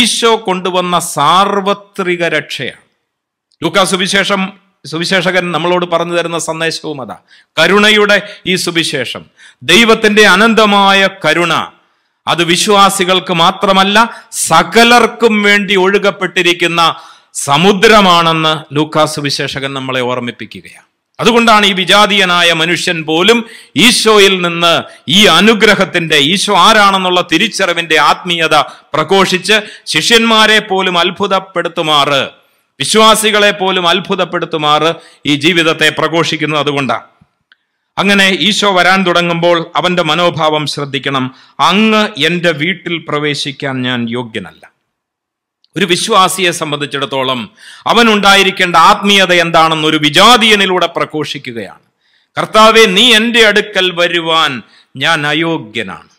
ഈശോ കൊണ്ടുവന്ന സാർവത്രിക രക്ഷയാണ് ലൂക്കാ സുവിശേഷം സുവിശേഷകൻ നമ്മളോട് പറഞ്ഞു തരുന്ന സന്ദേശവും അതാ കരുണയുടെ ഈ സുവിശേഷം ദൈവത്തിന്റെ അനന്തമായ കരുണ അത് വിശ്വാസികൾക്ക് മാത്രമല്ല സകലർക്കും വേണ്ടി ഒഴുകപ്പെട്ടിരിക്കുന്ന സമുദ്രമാണെന്ന് ലൂക്കാസ് വിശേഷകൻ നമ്മളെ ഓർമ്മിപ്പിക്കുകയാണ് അതുകൊണ്ടാണ് ഈ വിജാതീയനായ മനുഷ്യൻ പോലും ഈശോയിൽ നിന്ന് ഈ അനുഗ്രഹത്തിന്റെ ഈശോ ആരാണെന്നുള്ള തിരിച്ചറിവിന്റെ ആത്മീയത പ്രഘോഷിച്ച് ശിഷ്യന്മാരെ പോലും അത്ഭുതപ്പെടുത്തുമാറ് വിശ്വാസികളെ പോലും അത്ഭുതപ്പെടുത്തുമാറ് ഈ ജീവിതത്തെ പ്രഘോഷിക്കുന്നത് അതുകൊണ്ടാണ് അങ്ങനെ ഈശോ വരാൻ തുടങ്ങുമ്പോൾ അവന്റെ മനോഭാവം ശ്രദ്ധിക്കണം അങ്ങ് എൻ്റെ വീട്ടിൽ പ്രവേശിക്കാൻ ഞാൻ യോഗ്യനല്ല ഒരു വിശ്വാസിയെ സംബന്ധിച്ചിടത്തോളം അവൻ ഉണ്ടായിരിക്കേണ്ട ആത്മീയത എന്താണെന്ന് ഒരു വിജാതീയനിലൂടെ പ്രഘോഷിക്കുകയാണ് കർത്താവെ നീ എൻ്റെ അടുക്കൽ വരുവാൻ ഞാൻ അയോഗ്യനാണ്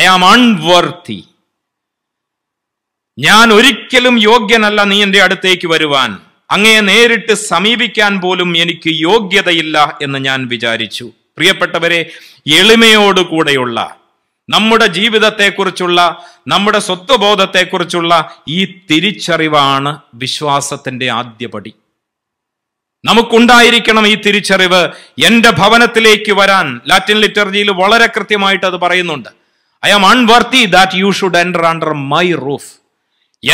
ഐ ആം അൺവർത്തി ഞാൻ ഒരിക്കലും യോഗ്യനല്ല നീ എൻ്റെ അടുത്തേക്ക് വരുവാൻ അങ്ങയെ നേരിട്ട് സമീപിക്കാൻ പോലും എനിക്ക് യോഗ്യതയില്ല എന്ന് ഞാൻ വിചാരിച്ചു പ്രിയപ്പെട്ടവരെ എളിമയോടുകൂടെയുള്ള നമ്മുടെ ജീവിതത്തെക്കുറിച്ചുള്ള നമ്മുടെ സ്വത്വബോധത്തെക്കുറിച്ചുള്ള ഈ തിരിച്ചറിവാണ് വിശ്വാസത്തിന്റെ ആദ്യപടി നമുക്കുണ്ടായിരിക്കണം ഈ തിരിച്ചറിവ് എൻ്റെ ഭവനത്തിലേക്ക് വരാൻ ലാറ്റിൻ ലിറ്റർജിയിൽ വളരെ കൃത്യമായിട്ട് അത് പറയുന്നുണ്ട് I am unworthy that you should enter under my roof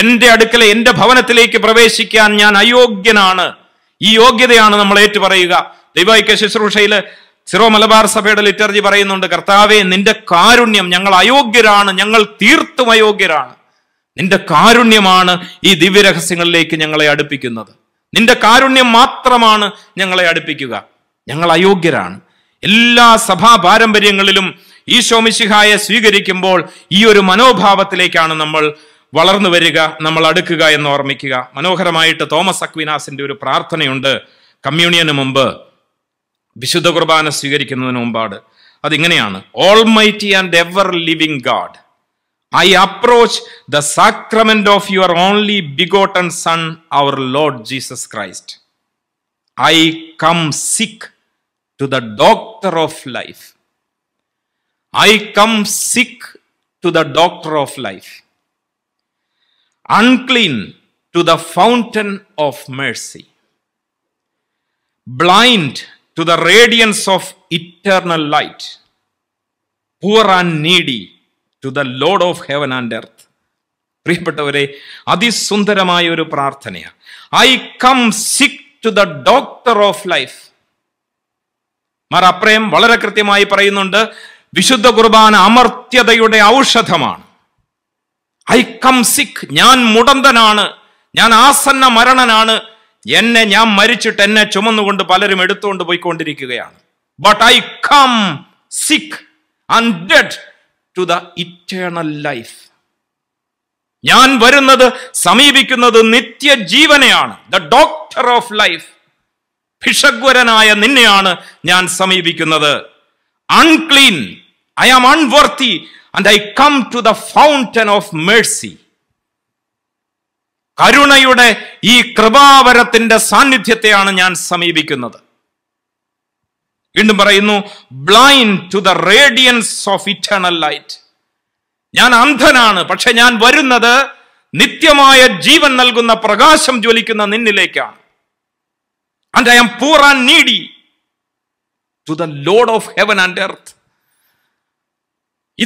എൻ്റെ അടുക്കൽ എൻ്റെ ഭവനത്തിലേക്ക് പ്രവേശിക്കാൻ ഞാൻ അയോഗ്യനാണ് ഈ യോഗ്യതയാണ് നമ്മൾ ഏറ്റുപറയുക ദൈവൈക്യ ശുശ്രൂഷയിൽ സിറോ മലബാർ സഭയുടെ ലിറ്റർജി പറയുന്നുണ്ട് കർത്താവെ നിന്റെ കാരുണ്യം ഞങ്ങൾ അയോഗ്യരാണ് ഞങ്ങൾ തീർത്തും അയോഗ്യരാണ് നിന്റെ കാരുണ്യമാണ് ഈ ദിവ്യരഹസ്യങ്ങളിലേക്ക് ഞങ്ങളെ അടുപ്പിക്കുന്നത് നിന്റെ കാരുണ്യം മാത്രമാണ് ഞങ്ങളെ അടുപ്പിക്കുക ഞങ്ങൾ അയോഗ്യരാണ് എല്ലാ സഭാ പാരമ്പര്യങ്ങളിലും ഈ ശോമിശിഹായെ സ്വീകരിക്കുമ്പോൾ ഈ ഒരു മനോഭാവത്തിലേക്കാണ് നമ്മൾ വളർന്നു വരിക നമ്മൾ അടുക്കുക എന്ന് ഓർമ്മിക്കുക മനോഹരമായിട്ട് തോമസ് അക്വിനാസിന്റെ ഒരു പ്രാർത്ഥനയുണ്ട് കമ്മ്യൂണിയന് മുമ്പ് വിശുദ്ധ കുർബാന സ്വീകരിക്കുന്നതിന് മുമ്പാട് അതിങ്ങനെയാണ് almighty and ever living God I approach the sacrament of your only begotten Son our Lord Jesus Christ I come sick to the doctor of life I come sick to the doctor of life unclean to the fountain of mercy blind to the radiance of eternal light poor and needy to the Lord of heaven and earth പ്രിയപ്പെട്ടവരെ അതിസുന്ദരമായ ഒരു പ്രാർത്ഥനയാണ് I come sick to the doctor of life Mar Aprem വളരെ കൃത്യമായി പറയുന്നുണ്ട് വിശുദ്ധ കുർബാന അമർത്യതയുടെ ഔഷധമാണ് I come സിക് ഞാൻ മുടന്തനാണ് ഞാൻ ആസന്ന മരണനാണ് എന്നെ ഞാൻ മരിച്ചിട്ട് എന്നെ ചുമന്നുകൊണ്ട് പലരും എടുത്തുകൊണ്ട് പോയിക്കൊണ്ടിരിക്കുകയാണ് but I come sick to the eternal life ഞാൻ വരുന്നത് സമീപിക്കുന്നത് നിത്യജീവനെയാണ് ദ ഡോക്ടർ ഓഫ് ലൈഫ് ഭിഷഗ്വരനായ നിന്നെയാണ് ഞാൻ സമീപിക്കുന്നത് unclean I am unworthy and I come to the fountain of mercy കരുണയുടെ ഈ കൃപാവരത്തിന്റെ സാന്നിധ്യത്തെയാണ് ഞാൻ സമീപിക്കുന്നത് വീണ്ടും പറയുന്നു blind to the radiance of eternal light ഞാൻ അന്ധനാണ് പക്ഷെ ഞാൻ വരുന്നത് നിത്യമായ ജീവൻ നൽകുന്ന പ്രകാശം ജ്വലിക്കുന്ന നിന്നിലേക്കാണ് and I am poor and needy to the Lord of heaven and earth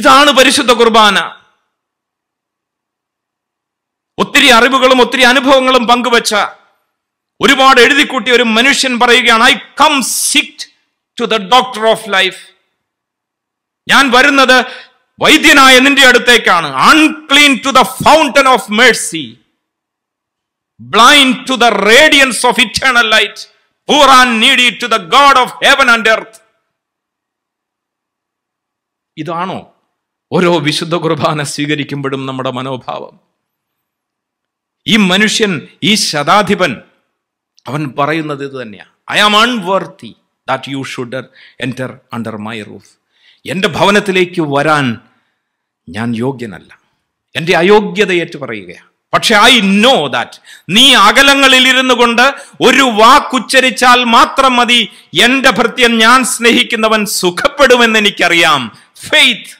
ഇതാണ് പരിശുദ്ധ കുർബാന ഒത്തിരി അറിവുകളും ഒത്തിരി അനുഭവങ്ങളും പങ്കുവച്ച ഒരുപാട് എഴുതിക്കൂട്ടിയ ഒരു മനുഷ്യൻ പറയുകയാണ് I come sick to the doctor of life ഞാൻ വരുന്നത് വൈദ്യനായ നിന്റെ അടുത്തേക്കാണ് unclean to the fountain of mercy blind to the radiance of eternal light poor and needy to the God of heaven and earth ഇതാണോ ഓരോ വിശുദ്ധ കുർബാന സ്വീകരിക്കുമ്പോഴും നമ്മുടെ മനോഭാവം ഈ മനുഷ്യൻ ഈ ശതാധിപൻ അവൻ പറയുന്നത് ഇത് തന്നെയാണ് I am unworthy that you should enter under my roof എൻ്റെ ഭവനത്തിലേക്ക് വരാൻ ഞാൻ യോഗ്യനല്ല എൻ്റെ അയോഗ്യത ഏറ്റു പറയുകയാണ് പക്ഷെ ഐ നോ ദാറ്റ് നീ അകലങ്ങളിൽ ഇരുന്നു കൊണ്ട് ഒരു വാക്കുച്ചരിച്ചാൽ മാത്രം മതി എൻ്റെ ഭൃത്യൻ ഞാൻ സ്നേഹിക്കുന്നവൻ സുഖപ്പെടുമെന്ന് എനിക്കറിയാം faith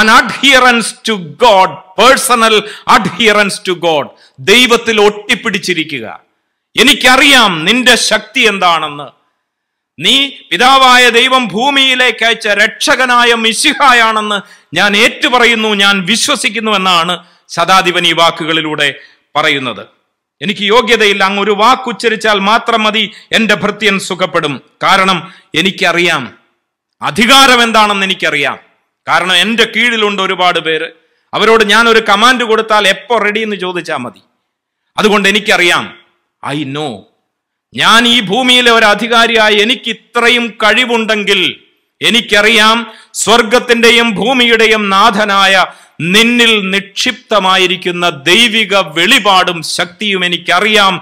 an adherence to God personal adherence to God ദൈവത്തിൽ ഒട്ടിപ്പിടിച്ചിരിക്കുക എനിക്കറിയാം നിന്റെ ശക്തി എന്താണെന്ന് നീ പിതാവായ ദൈവം ഭൂമിയിലേക്ക് അയച്ച രക്ഷകനായ മിശിഹായാണെന്ന് ഞാൻ ഏറ്റുപറയുന്നു ഞാൻ വിശ്വസിക്കുന്നു എന്നാണ് ശതാധിപൻ ഈ വാക്കുകളിലൂടെ പറയുന്നത് എനിക്ക് യോഗ്യതയില്ല അങ്ങ് ഒരു വാക്കുച്ചരിച്ചാൽ മാത്രം മതി എൻ്റെ ഭൃത്യൻ സുഖപ്പെടും കാരണം എനിക്കറിയാം അധികാരം എന്താണെന്ന് എനിക്കറിയാം കാരണം എൻ്റെ കീഴിലുണ്ട് ഒരുപാട് പേര് അവരോട് ഞാൻ ഒരു കമാൻഡ് കൊടുത്താൽ എപ്പോൾ റെഡി എന്ന് ചോദിച്ചാൽ മതി അതുകൊണ്ട് എനിക്കറിയാം ഐ നോ ഞാൻ ഈ ഭൂമിയിലെ ഒരു അധികാരിയായി എനിക്ക് ഇത്രയും കഴിവുണ്ടെങ്കിൽ എനിക്കറിയാം സ്വർഗത്തിൻ്റെയും ഭൂമിയുടെയും നാഥനായ നിന്നിൽ നിക്ഷിപ്തമായിരിക്കുന്ന ദൈവിക വെളിപാടും ശക്തിയും എനിക്കറിയാം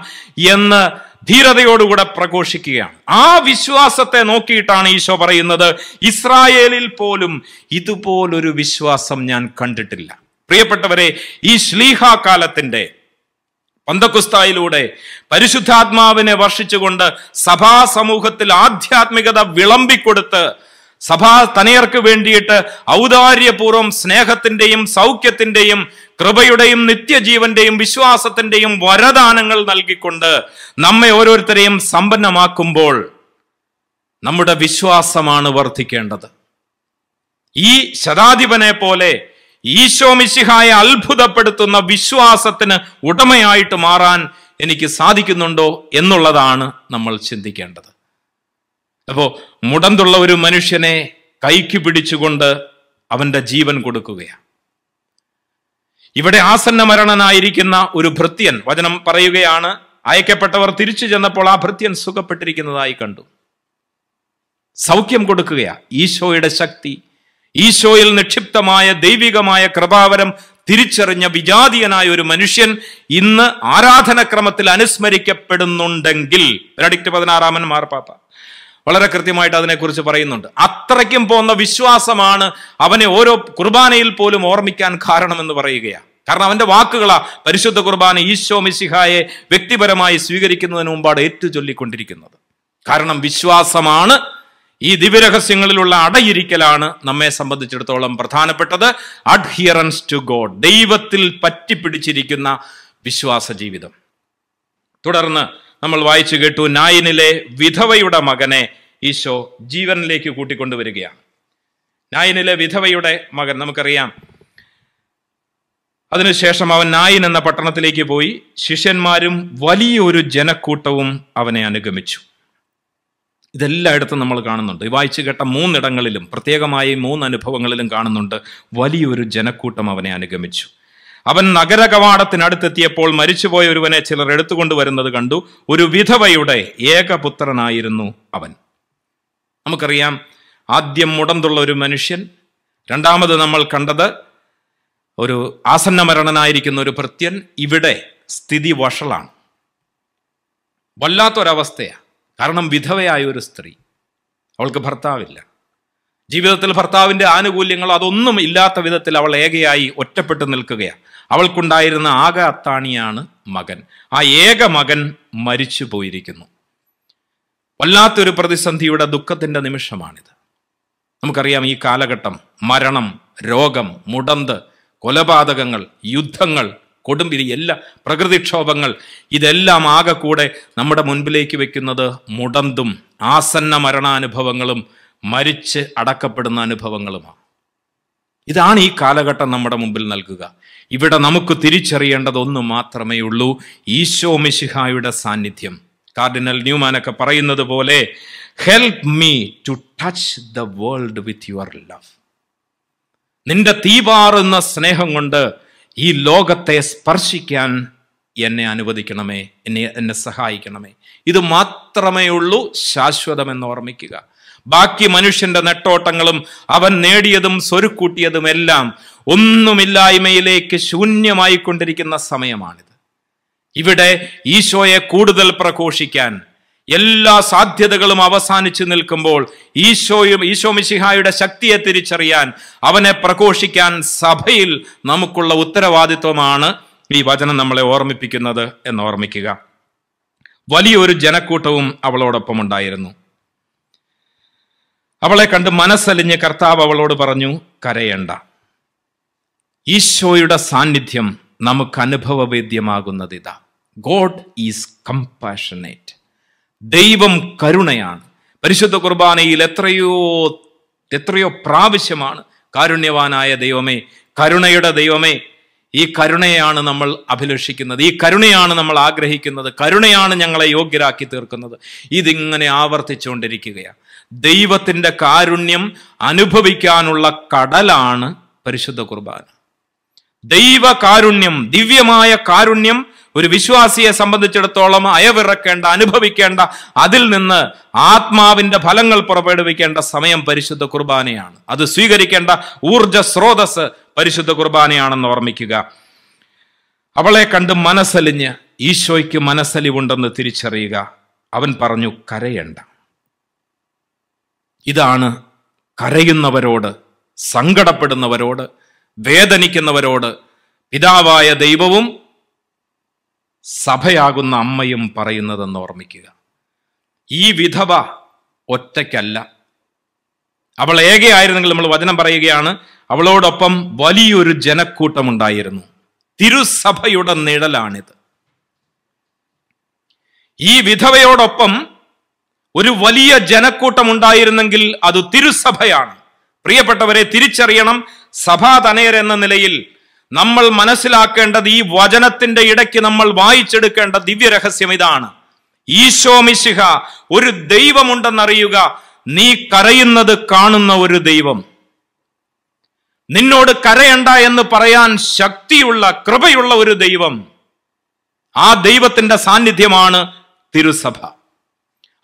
എന്ന് ധീരതയോടുകൂടെ പ്രഘോഷിക്കുകയാണ് ആ വിശ്വാസത്തെ നോക്കിയിട്ടാണ് ഈശോ പറയുന്നത് ഇസ്രായേലിൽ പോലും ഇതുപോലൊരു വിശ്വാസം ഞാൻ കണ്ടിട്ടില്ല പ്രിയപ്പെട്ടവരെ ഈ ശ്ലീഹാ കാലത്തിൻ്റെ പന്തക്കുസ്തായിലൂടെ പരിശുദ്ധാത്മാവിനെ വർഷിച്ചുകൊണ്ട് സഭാ സമൂഹത്തിൽ ആധ്യാത്മികത വിളമ്പിക്കൊടുത്ത് സഭാ തനയർക്ക് വേണ്ടിയിട്ട് ഔദാര്യപൂർവ്വം സ്നേഹത്തിന്റെയും സൗഖ്യത്തിൻ്റെയും കൃപയുടെയും നിത്യജീവന്റെയും വിശ്വാസത്തിന്റെയും വരദാനങ്ങൾ നൽകിക്കൊണ്ട് നമ്മെ ഓരോരുത്തരെയും സമ്പന്നമാക്കുമ്പോൾ നമ്മുടെ വിശ്വാസമാണ് വർദ്ധിക്കേണ്ടത് ഈ ശതാധിപനെ പോലെ ഈശോ മിശിഹായെ അത്ഭുതപ്പെടുത്തുന്ന വിശ്വാസത്തിന് ഉടമയായിട്ട് മാറാൻ എനിക്ക് സാധിക്കുന്നുണ്ടോ എന്നുള്ളതാണ് നമ്മൾ ചിന്തിക്കേണ്ടത് അപ്പോൾ മുടന്തുള്ള ഒരു മനുഷ്യനെ കൈക്ക് പിടിച്ചുകൊണ്ട് അവന്റെ ജീവൻ കൊടുക്കുകയാണ് ഇവിടെ ആസന്ന മരണനായിരിക്കുന്ന ഒരു ഭൃത്യൻ വചനം പറയുകയാണ് അയക്കപ്പെട്ടവർ തിരിച്ചു ചെന്നപ്പോൾ ആ ഭൃത്യൻ സുഖപ്പെട്ടിരിക്കുന്നതായി കണ്ടു സൗഖ്യം കൊടുക്കുകയാ ഈശോയുടെ ശക്തി ഈശോയിൽ നിക്ഷിപ്തമായ ദൈവികമായ കൃപാവരം തിരിച്ചറിഞ്ഞ വിജാതീയനായ ഒരു മനുഷ്യൻ ഇന്ന് ആരാധനക്രമത്തിൽ അനുസ്മരിക്കപ്പെടുന്നുണ്ടെങ്കിൽ രണ്ടിക്ട് പതിനാറാമൻ മാർപ്പാപ്പ വളരെ കൃത്യമായിട്ട് അതിനെക്കുറിച്ച് പറയുന്നുണ്ട് അത്രയ്ക്കും പോകുന്ന വിശ്വാസമാണ് അവനെ ഓരോ കുർബാനയിൽ പോലും ഓർമ്മിക്കാൻ കാരണമെന്ന് പറയുകയാണ് കാരണം അവന്റെ വാക്കുകളാ പരിശുദ്ധ കുർബാന ഈശോ മിശിഹായെ വ്യക്തിപരമായി സ്വീകരിക്കുന്നതിന് മുമ്പാണ് ഏറ്റു ചൊല്ലിക്കൊണ്ടിരിക്കുന്നത് കാരണം വിശ്വാസമാണ് ഈ ദിവ്യരഹസ്യങ്ങളിലുള്ള അടയിരിക്കലാണ് നമ്മെ സംബന്ധിച്ചിടത്തോളം പ്രധാനപ്പെട്ടത് അഡ്ഹിയറൻസ് ടു ഗോഡ് ദൈവത്തിൽ പറ്റിപ്പിടിച്ചിരിക്കുന്ന വിശ്വാസ ജീവിതം തുടർന്ന് നമ്മൾ വായിച്ചു കേട്ടു നായിനിലെ വിധവയുടെ മകനെ ഈശോ ജീവനിലേക്ക് കൂട്ടിക്കൊണ്ടുവരികയാണ് നായിനിലെ വിധവയുടെ മകൻ നമുക്കറിയാം അതിനുശേഷം അവൻ നായിൻ എന്ന പട്ടണത്തിലേക്ക് പോയി ശിഷ്യന്മാരും വലിയൊരു ജനക്കൂട്ടവും അവനെ അനുഗമിച്ചു ഇതെല്ലായിടത്തും നമ്മൾ കാണുന്നുണ്ട് ഈ വായിച്ചു കേട്ട മൂന്നിടങ്ങളിലും പ്രത്യേകമായി മൂന്ന് അനുഭവങ്ങളിലും കാണുന്നുണ്ട് വലിയൊരു ജനക്കൂട്ടം അവനെ അനുഗമിച്ചു അവൻ നഗര കവാടത്തിനടുത്തെത്തിയപ്പോൾ മരിച്ചുപോയ ഒരുവനെ ചിലർ എടുത്തുകൊണ്ട് വരുന്നത് കണ്ടു ഒരു വിധവയുടെ ഏകപുത്രനായിരുന്നു അവൻ നമുക്കറിയാം ആദ്യം മുടന്തുള്ള ഒരു മനുഷ്യൻ രണ്ടാമത് നമ്മൾ കണ്ടത് ഒരു ആസന്നമരണനായിരിക്കുന്ന ഒരു ഭൃത്യൻ ഇവിടെ സ്ഥിതി വഷളാണ് വല്ലാത്തൊരവസ്ഥയാണ് കാരണം വിധവയായ ഒരു സ്ത്രീ അവൾക്ക് ഭർത്താവില്ല ജീവിതത്തിൽ ഭർത്താവിൻ്റെ ആനുകൂല്യങ്ങൾ അതൊന്നും ഇല്ലാത്ത വിധത്തിൽ അവൾ ഏകയായി ഒറ്റപ്പെട്ടു നിൽക്കുകയാണ് അവൾക്കുണ്ടായിരുന്ന ആക അത്താണിയാണ് മകൻ ആ ഏക മകൻ മരിച്ചു പോയിരിക്കുന്നു വല്ലാത്തൊരു പ്രതിസന്ധിയുടെ ദുഃഖത്തിൻ്റെ നിമിഷമാണിത് നമുക്കറിയാം ഈ കാലഘട്ടം മരണം രോഗം മുടന്ത് കൊലപാതകങ്ങൾ യുദ്ധങ്ങൾ കൊടുമ്പിരി എല്ലാ പ്രകൃതിക്ഷോഭങ്ങൾ ഇതെല്ലാം ആകെ കൂടെ നമ്മുടെ മുൻപിലേക്ക് വെക്കുന്നത് മുടന്തും ആസന്ന മരണാനുഭവങ്ങളും മരിച്ച് അടക്കപ്പെടുന്ന അനുഭവങ്ങളുമാണ് ഇതാണ് ഈ കാലഘട്ടം നമ്മുടെ മുമ്പിൽ നൽകുക ഇവിടെ നമുക്ക് തിരിച്ചറിയേണ്ടത് ഒന്ന് മാത്രമേ ഉള്ളൂ ഈശോ മിശിഹായുടെ സാന്നിധ്യം കാർഡിനൽ ന്യൂമാനൊക്കെ പറയുന്നത് പോലെ help me to touch the world with your love നിന്റെ തീപാറുന്ന സ്നേഹം കൊണ്ട് ഈ ലോകത്തെ സ്പർശിക്കാൻ എന്നെ അനുവദിക്കണമേ എന്നെ എന്നെ സഹായിക്കണമേ ഇത് മാത്രമേ ഉള്ളൂ ശാശ്വതമെന്ന് ഓർമ്മിക്കുക ബാക്കി മനുഷ്യന്റെ നെട്ടോട്ടങ്ങളും അവൻ നേടിയതും സ്വരുക്കൂട്ടിയതുമെല്ലാം ഒന്നുമില്ലായ്മയിലേക്ക് ശൂന്യമായി കൊണ്ടിരിക്കുന്ന സമയമാണിത് ഇവിടെ ഈശോയെ കൂടുതൽ പ്രഘോഷിക്കാൻ എല്ലാ സാധ്യതകളും അവസാനിച്ചു നിൽക്കുമ്പോൾ ഈശോയും ഈശോ മിശിഹായുടെ ശക്തിയെ തിരിച്ചറിയാൻ അവനെ പ്രഘോഷിക്കാൻ സഭയിൽ നമുക്കുള്ള ഉത്തരവാദിത്വമാണ് ഈ വചനം നമ്മളെ ഓർമ്മിപ്പിക്കുന്നത് എന്ന് ഓർമ്മിക്കുക വലിയൊരു ജനക്കൂട്ടവും അവളോടൊപ്പം ഉണ്ടായിരുന്നു അവളെ കണ്ട് മനസ്സലിഞ്ഞ് കർത്താവ് അവളോട് പറഞ്ഞു കരയണ്ട ഈശോയുടെ സാന്നിധ്യം നമുക്ക് അനുഭവവേദ്യമാകുന്നത് ഇതാ ഗോഡ് ഈസ് കമ്പാഷനേറ്റ് ദൈവം കരുണയാണ് പരിശുദ്ധ കുർബാനയിൽ എത്രയോ എത്രയോ പ്രാവശ്യമാണ് കാരുണ്യവാനായ ദൈവമേ കരുണയുടെ ദൈവമേ ഈ കരുണയാണ് നമ്മൾ അഭിലഷിക്കുന്നത് ഈ കരുണയാണ് നമ്മൾ ആഗ്രഹിക്കുന്നത് കരുണയാണ് ഞങ്ങളെ യോഗ്യരാക്കി തീർക്കുന്നത് ഇതിങ്ങനെ ആവർത്തിച്ചുകൊണ്ടിരിക്കുകയാണ് ദൈവത്തിൻ്റെ കാരുണ്യം അനുഭവിക്കാനുള്ള കടലാണ് പരിശുദ്ധ കുർബാന ദൈവ കാരുണ്യം ദിവ്യമായ കാരുണ്യം ഒരു വിശ്വാസിയെ സംബന്ധിച്ചിടത്തോളം അയവിറക്കേണ്ട അനുഭവിക്കേണ്ട അതിൽ നിന്ന് ആത്മാവിന്റെ ഫലങ്ങൾ പുറപ്പെടുവിക്കേണ്ട സമയം പരിശുദ്ധ കുർബാനയാണ് അത് സ്വീകരിക്കേണ്ട ഊർജ സ്രോതസ് പരിശുദ്ധ കുർബാനയാണെന്ന് ഓർമ്മിക്കുക അവളെ കണ്ട് മനസ്സലിഞ്ഞ് ഈശോയ്ക്ക് മനസ്സലിവുണ്ടെന്ന് തിരിച്ചറിയുക അവൻ പറഞ്ഞു കരയണ്ട ഇതാണ് കരയുന്നവരോട് സങ്കടപ്പെടുന്നവരോട് വേദനിക്കുന്നവരോട് പിതാവായ ദൈവവും സഭയാകുന്ന അമ്മയും പറയുന്നതെന്ന് ഓർമ്മിക്കുക ഈ വിധവ ഒറ്റയ്ക്കല്ല അവൾ ഏകയായിരുന്നെങ്കിൽ നമ്മൾ വചനം പറയുകയാണ് അവളോടൊപ്പം വലിയൊരു ജനക്കൂട്ടം ഉണ്ടായിരുന്നു തിരുസഭയുടെ നിഴലാണിത് ഈ വിധവയോടൊപ്പം ഒരു വലിയ ജനക്കൂട്ടം ഉണ്ടായിരുന്നെങ്കിൽ അത് തിരുസഭയാണ് പ്രിയപ്പെട്ടവരെ തിരിച്ചറിയണം സഭാ തനയർ എന്ന നിലയിൽ നമ്മൾ മനസ്സിലാക്കേണ്ടത് ഈ വചനത്തിന്റെ ഇടയ്ക്ക് നമ്മൾ വായിച്ചെടുക്കേണ്ട ദിവ്യ രഹസ്യം ഇതാണ് ഈശോ മിശിഹ ഒരു ദൈവമുണ്ടെന്നറിയുക നീ കരയുന്നത് കാണുന്ന ഒരു ദൈവം നിന്നോട് കരയണ്ട എന്ന് പറയാൻ ശക്തിയുള്ള കൃപയുള്ള ഒരു ദൈവം ആ ദൈവത്തിന്റെ സാന്നിധ്യമാണ് തിരുസഭ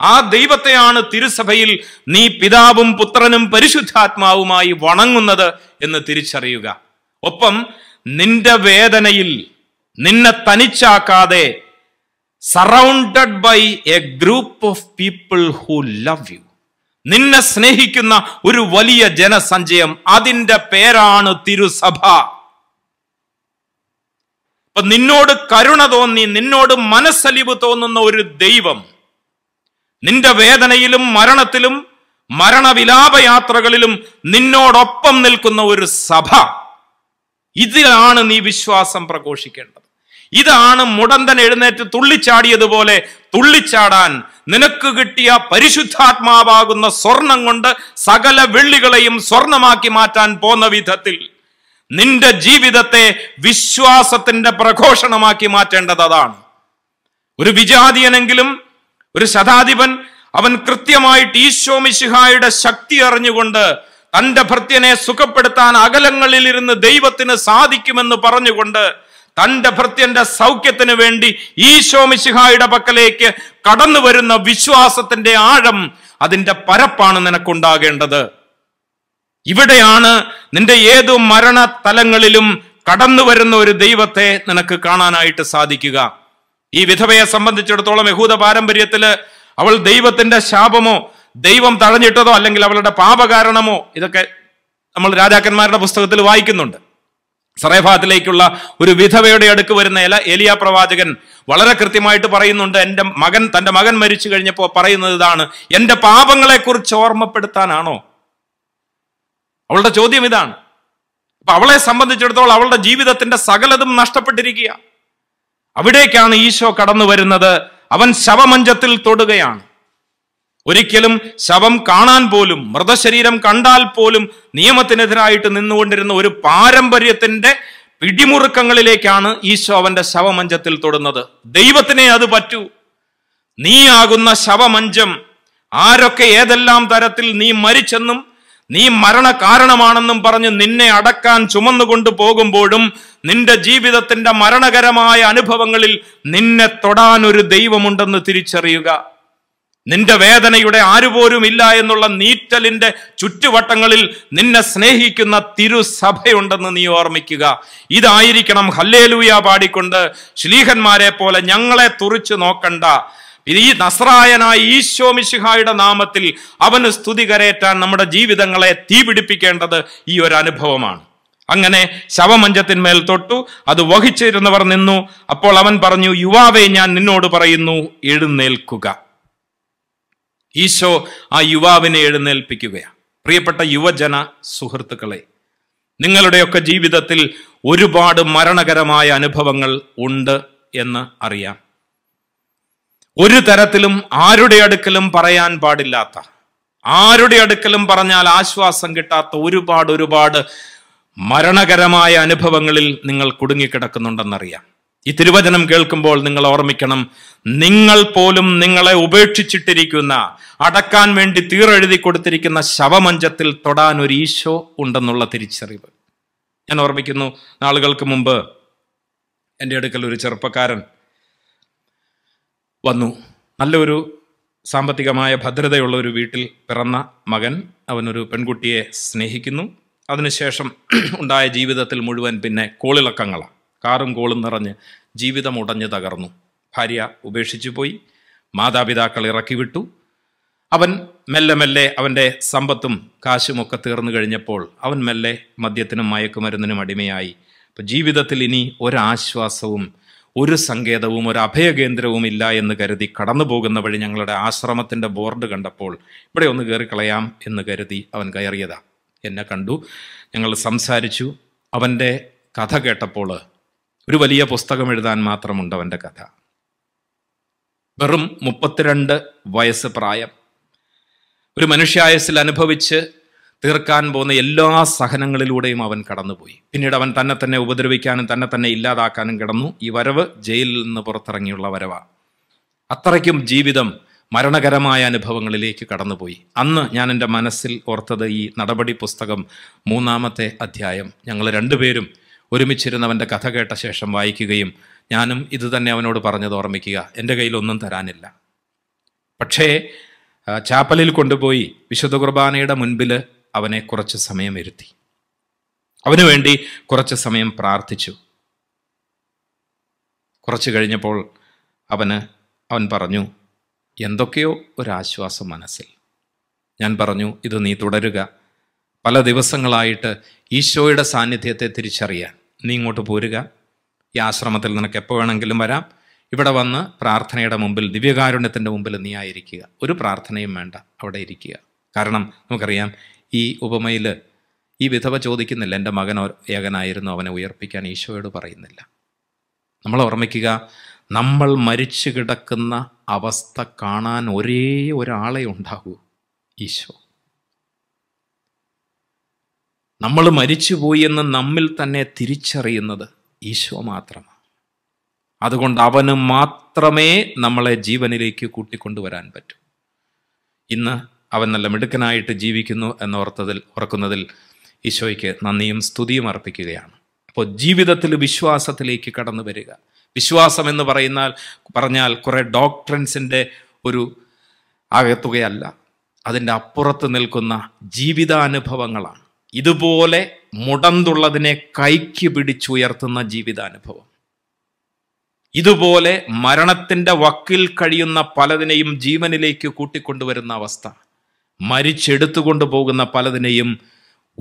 ആ ദൈവത്തെയാണ് തിരുസഭയിൽ നീ പിതാവും പുത്രനും പരിശുദ്ധാത്മാവുമായി വണങ്ങുന്നത് എന്ന് തിരിച്ചറിയുക ഒപ്പം നിന്റെ വേദനയിൽ നിന്നെ തനിച്ചാക്കാതെ surrounded by a group of people who love you നിന്നെ സ്നേഹിക്കുന്ന ഒരു വലിയ ജനസഞ്ചയം അതിൻ്റെ പേരാണ് തിരുസഭ അപ്പൊ നിന്നോട് കരുണ തോന്നി നിന്നോട് മനസ്സലിവ് തോന്നുന്ന ഒരു ദൈവം നിന്റെ വേദനയിലും മരണത്തിലും മരണവിലാപയാത്രകളിലും നിന്നോടൊപ്പം നിൽക്കുന്ന ഒരു സഭ ഇതിലാണ് നീ വിശ്വാസം പ്രഘോഷിക്കേണ്ടത് ഇതാണ് മുടന്തൻ എഴുന്നേറ്റ് തുള്ളിച്ചാടിയതുപോലെ തുള്ളിച്ചാടാൻ നിനക്ക് കിട്ടിയ പരിശുദ്ധാത്മാവാകുന്ന സ്വർണം കൊണ്ട് സകല വെള്ളികളെയും സ്വർണമാക്കി മാറ്റാൻ പോന്ന വിധത്തിൽ നിന്റെ ജീവിതത്തെ വിശ്വാസത്തിന്റെ പ്രഘോഷണമാക്കി മാറ്റേണ്ടത് അതാണ് ഒരു വിജാതിയനെങ്കിലും ഒരു ശതാധിപൻ അവൻ കൃത്യമായിട്ട് ഈശോ മിശിഹായുടെ ശക്തി അറിഞ്ഞുകൊണ്ട് തന്റെ ഭർത്യനെ സുഖപ്പെടുത്താൻ അകലങ്ങളിലിരുന്ന് ദൈവത്തിന് സാധിക്കുമെന്ന് പറഞ്ഞുകൊണ്ട് തന്റെ ഭൃത്യന്റെ സൗഖ്യത്തിന് വേണ്ടി മിശിഹായുടെ പക്കലേക്ക് കടന്നു വരുന്ന വിശ്വാസത്തിന്റെ ആഴം അതിന്റെ പരപ്പാണ് നിനക്കുണ്ടാകേണ്ടത് ഇവിടെയാണ് നിന്റെ ഏതു മരണ തലങ്ങളിലും കടന്നു വരുന്ന ഒരു ദൈവത്തെ നിനക്ക് കാണാനായിട്ട് സാധിക്കുക ഈ വിധവയെ സംബന്ധിച്ചിടത്തോളം യഹൂദ പാരമ്പര്യത്തില് അവൾ ദൈവത്തിന്റെ ശാപമോ ദൈവം തഴഞ്ഞിട്ടതോ അല്ലെങ്കിൽ അവളുടെ പാപകാരണമോ ഇതൊക്കെ നമ്മൾ രാജാക്കന്മാരുടെ പുസ്തകത്തിൽ വായിക്കുന്നുണ്ട് സറേഫാത്തിലേക്കുള്ള ഒരു വിധവയുടെ അടുക്ക് വരുന്ന എല എലിയ പ്രവാചകൻ വളരെ കൃത്യമായിട്ട് പറയുന്നുണ്ട് എൻ്റെ മകൻ തൻ്റെ മകൻ മരിച്ചു കഴിഞ്ഞപ്പോൾ പറയുന്നത് ഇതാണ് എൻ്റെ പാപങ്ങളെക്കുറിച്ച് ഓർമ്മപ്പെടുത്താനാണോ അവളുടെ ചോദ്യം ഇതാണ് അപ്പൊ അവളെ സംബന്ധിച്ചിടത്തോളം അവളുടെ ജീവിതത്തിന്റെ സകലതും നഷ്ടപ്പെട്ടിരിക്കുക അവിടേക്കാണ് ഈശോ കടന്നു വരുന്നത് അവൻ ശവമഞ്ചത്തിൽ തൊടുകയാണ് ഒരിക്കലും ശവം കാണാൻ പോലും മൃതശരീരം കണ്ടാൽ പോലും നിയമത്തിനെതിരായിട്ട് നിന്നുകൊണ്ടിരുന്ന ഒരു പാരമ്പര്യത്തിന്റെ പിടിമുറുക്കങ്ങളിലേക്കാണ് ഈശോ അവന്റെ ശവമഞ്ചത്തിൽ തൊടുന്നത് ദൈവത്തിനെ അത് പറ്റൂ നീയാകുന്ന ശവമഞ്ചം ആരൊക്കെ ഏതെല്ലാം തരത്തിൽ നീ മരിച്ചെന്നും നീ മരണ കാരണമാണെന്നും പറഞ്ഞ് നിന്നെ അടക്കാൻ ചുമന്നുകൊണ്ട് പോകുമ്പോഴും നിന്റെ ജീവിതത്തിന്റെ മരണകരമായ അനുഭവങ്ങളിൽ നിന്നെ തൊടാൻ ഒരു ദൈവമുണ്ടെന്ന് തിരിച്ചറിയുക നിന്റെ വേദനയുടെ ഇല്ല എന്നുള്ള നീറ്റലിന്റെ ചുറ്റുവട്ടങ്ങളിൽ നിന്നെ സ്നേഹിക്കുന്ന തിരുസഭയുണ്ടെന്ന് നീ ഓർമ്മിക്കുക ഇതായിരിക്കണം ഹല്ലേലൂയ പാടിക്കൊണ്ട് ശ്ലീഹന്മാരെ പോലെ ഞങ്ങളെ തുറിച്ചു നോക്കണ്ട ഈ നസ്രായനായ ഈശോ മിശിഹായുടെ നാമത്തിൽ അവന് സ്തുതി കരയേറ്റാൻ നമ്മുടെ ജീവിതങ്ങളെ തീപിടിപ്പിക്കേണ്ടത് ഈ ഒരു അനുഭവമാണ് അങ്ങനെ ശവമഞ്ചത്തിന്മേൽ തൊട്ടു അത് വഹിച്ചിരുന്നവർ നിന്നു അപ്പോൾ അവൻ പറഞ്ഞു യുവാവേ ഞാൻ നിന്നോട് പറയുന്നു എഴുന്നേൽക്കുക ഈശോ ആ യുവാവിനെ എഴുന്നേൽപ്പിക്കുകയാണ് പ്രിയപ്പെട്ട യുവജന സുഹൃത്തുക്കളെ നിങ്ങളുടെയൊക്കെ ജീവിതത്തിൽ ഒരുപാട് മരണകരമായ അനുഭവങ്ങൾ ഉണ്ട് എന്ന് അറിയാം ഒരു തരത്തിലും ആരുടെ അടുക്കലും പറയാൻ പാടില്ലാത്ത ആരുടെ അടുക്കലും പറഞ്ഞാൽ ആശ്വാസം കിട്ടാത്ത ഒരുപാട് ഒരുപാട് മരണകരമായ അനുഭവങ്ങളിൽ നിങ്ങൾ കുടുങ്ങിക്കിടക്കുന്നുണ്ടെന്നറിയാം ഈ തിരുവചനം കേൾക്കുമ്പോൾ നിങ്ങൾ ഓർമ്മിക്കണം നിങ്ങൾ പോലും നിങ്ങളെ ഉപേക്ഷിച്ചിട്ടിരിക്കുന്ന അടക്കാൻ വേണ്ടി തീറെഴുതി കൊടുത്തിരിക്കുന്ന ശവമഞ്ചത്തിൽ തൊടാൻ ഒരു ഈശോ ഉണ്ടെന്നുള്ള തിരിച്ചറിവ് ഞാൻ ഓർമ്മിക്കുന്നു നാളുകൾക്ക് മുമ്പ് എൻ്റെ അടുക്കൽ ഒരു ചെറുപ്പക്കാരൻ വന്നു നല്ലൊരു സാമ്പത്തികമായ ഭദ്രതയുള്ള ഒരു വീട്ടിൽ പിറന്ന മകൻ അവനൊരു പെൺകുട്ടിയെ സ്നേഹിക്കുന്നു അതിനുശേഷം ഉണ്ടായ ജീവിതത്തിൽ മുഴുവൻ പിന്നെ കോളിളക്കങ്ങളാണ് കാറും കോളും നിറഞ്ഞ് ജീവിതം ഉടഞ്ഞു തകർന്നു ഭാര്യ ഉപേക്ഷിച്ചു പോയി മാതാപിതാക്കൾ ഇറക്കിവിട്ടു അവൻ മെല്ലെ മെല്ലെ അവൻ്റെ സമ്പത്തും ഒക്കെ തീർന്നു കഴിഞ്ഞപ്പോൾ അവൻ മെല്ലെ മദ്യത്തിനും മയക്കുമരുന്നിനും അടിമയായി അപ്പം ജീവിതത്തിൽ ഇനി ഒരാശ്വാസവും ഒരു സങ്കേതവും ഒരു അഭയകേന്ദ്രവും ഇല്ല എന്ന് കരുതി കടന്നു പോകുന്ന വഴി ഞങ്ങളുടെ ആശ്രമത്തിൻ്റെ ബോർഡ് കണ്ടപ്പോൾ ഇവിടെ ഒന്ന് കയറിക്കളയാം എന്ന് കരുതി അവൻ കയറിയതാണ് എന്നെ കണ്ടു ഞങ്ങൾ സംസാരിച്ചു അവൻ്റെ കഥ കേട്ടപ്പോൾ ഒരു വലിയ പുസ്തകം എഴുതാൻ മാത്രമുണ്ട് അവൻ്റെ കഥ വെറും മുപ്പത്തിരണ്ട് വയസ്സ് പ്രായം ഒരു മനുഷ്യായസിൽ അനുഭവിച്ച് തീർക്കാൻ പോകുന്ന എല്ലാ സഹനങ്ങളിലൂടെയും അവൻ കടന്നുപോയി പിന്നീട് അവൻ തന്നെ തന്നെ ഉപദ്രവിക്കാനും തന്നെ തന്നെ ഇല്ലാതാക്കാനും കിടന്നു ഈ വരവ് ജയിലിൽ നിന്ന് പുറത്തിറങ്ങിയുള്ള വരവാണ് അത്രയ്ക്കും ജീവിതം മരണകരമായ അനുഭവങ്ങളിലേക്ക് കടന്നുപോയി അന്ന് ഞാൻ എൻ്റെ മനസ്സിൽ ഓർത്തത് ഈ നടപടി പുസ്തകം മൂന്നാമത്തെ അധ്യായം ഞങ്ങൾ രണ്ടുപേരും ഒരുമിച്ചിരുന്നവൻ്റെ കഥ കേട്ട ശേഷം വായിക്കുകയും ഞാനും ഇത് തന്നെ അവനോട് പറഞ്ഞത് ഓർമ്മിക്കുക എൻ്റെ കയ്യിലൊന്നും തരാനില്ല പക്ഷേ ചാപ്പലിൽ കൊണ്ടുപോയി വിശുദ്ധ കുർബാനയുടെ മുൻപിൽ അവനെ കുറച്ച് സമയം ഇരുത്തി അവനു വേണ്ടി കുറച്ച് സമയം പ്രാർത്ഥിച്ചു കുറച്ച് കഴിഞ്ഞപ്പോൾ അവന് അവൻ പറഞ്ഞു എന്തൊക്കെയോ ഒരാശ്വാസം മനസ്സിൽ ഞാൻ പറഞ്ഞു ഇത് നീ തുടരുക പല ദിവസങ്ങളായിട്ട് ഈശോയുടെ സാന്നിധ്യത്തെ തിരിച്ചറിയാൻ നീ ഇങ്ങോട്ട് പോരുക ഈ ആശ്രമത്തിൽ നിനക്ക് എപ്പോൾ വേണമെങ്കിലും വരാം ഇവിടെ വന്ന് പ്രാർത്ഥനയുടെ മുമ്പിൽ ദിവ്യകാരുണ്യത്തിൻ്റെ മുമ്പിൽ നീ ആയിരിക്കുക ഒരു പ്രാർത്ഥനയും വേണ്ട അവിടെ ഇരിക്കുക കാരണം നമുക്കറിയാം ഈ ഉപമയിൽ ഈ വിധവ ചോദിക്കുന്നില്ല എൻ്റെ മകൻ ഏകനായിരുന്നു അവനെ ഉയർപ്പിക്കാൻ ഈശോയോട് പറയുന്നില്ല നമ്മൾ ഓർമ്മിക്കുക നമ്മൾ മരിച്ചു കിടക്കുന്ന അവസ്ഥ കാണാൻ ഒരേ ഒരാളെ ഉണ്ടാകൂ ഈശോ നമ്മൾ മരിച്ചുപോയി എന്ന് നമ്മിൽ തന്നെ തിരിച്ചറിയുന്നത് ഈശോ മാത്രമാണ് അതുകൊണ്ട് അവന് മാത്രമേ നമ്മളെ ജീവനിലേക്ക് കൂട്ടിക്കൊണ്ടുവരാൻ പറ്റൂ ഇന്ന് അവൻ നല്ല മിടുക്കനായിട്ട് ജീവിക്കുന്നു എന്നോർത്തതിൽ ഓർക്കുന്നതിൽ ഈശോയ്ക്ക് നന്ദിയും സ്തുതിയും അർപ്പിക്കുകയാണ് അപ്പോൾ ജീവിതത്തിൽ വിശ്വാസത്തിലേക്ക് കടന്നു വരിക വിശ്വാസം എന്ന് പറയുന്നാൽ പറഞ്ഞാൽ കുറേ ഡോക്ട്രൻസിൻ്റെ ഒരു ആകത്തുകയല്ല അതിൻ്റെ അപ്പുറത്ത് നിൽക്കുന്ന ജീവിതാനുഭവങ്ങളാണ് ഇതുപോലെ മുടന്തുള്ളതിനെ കൈക്ക് പിടിച്ചുയർത്തുന്ന ജീവിതാനുഭവം ഇതുപോലെ മരണത്തിൻ്റെ വക്കിൽ കഴിയുന്ന പലതിനെയും ജീവനിലേക്ക് കൂട്ടിക്കൊണ്ടുവരുന്ന അവസ്ഥ മരിച്ചെടുത്തുകൊണ്ടു പോകുന്ന പലതിനെയും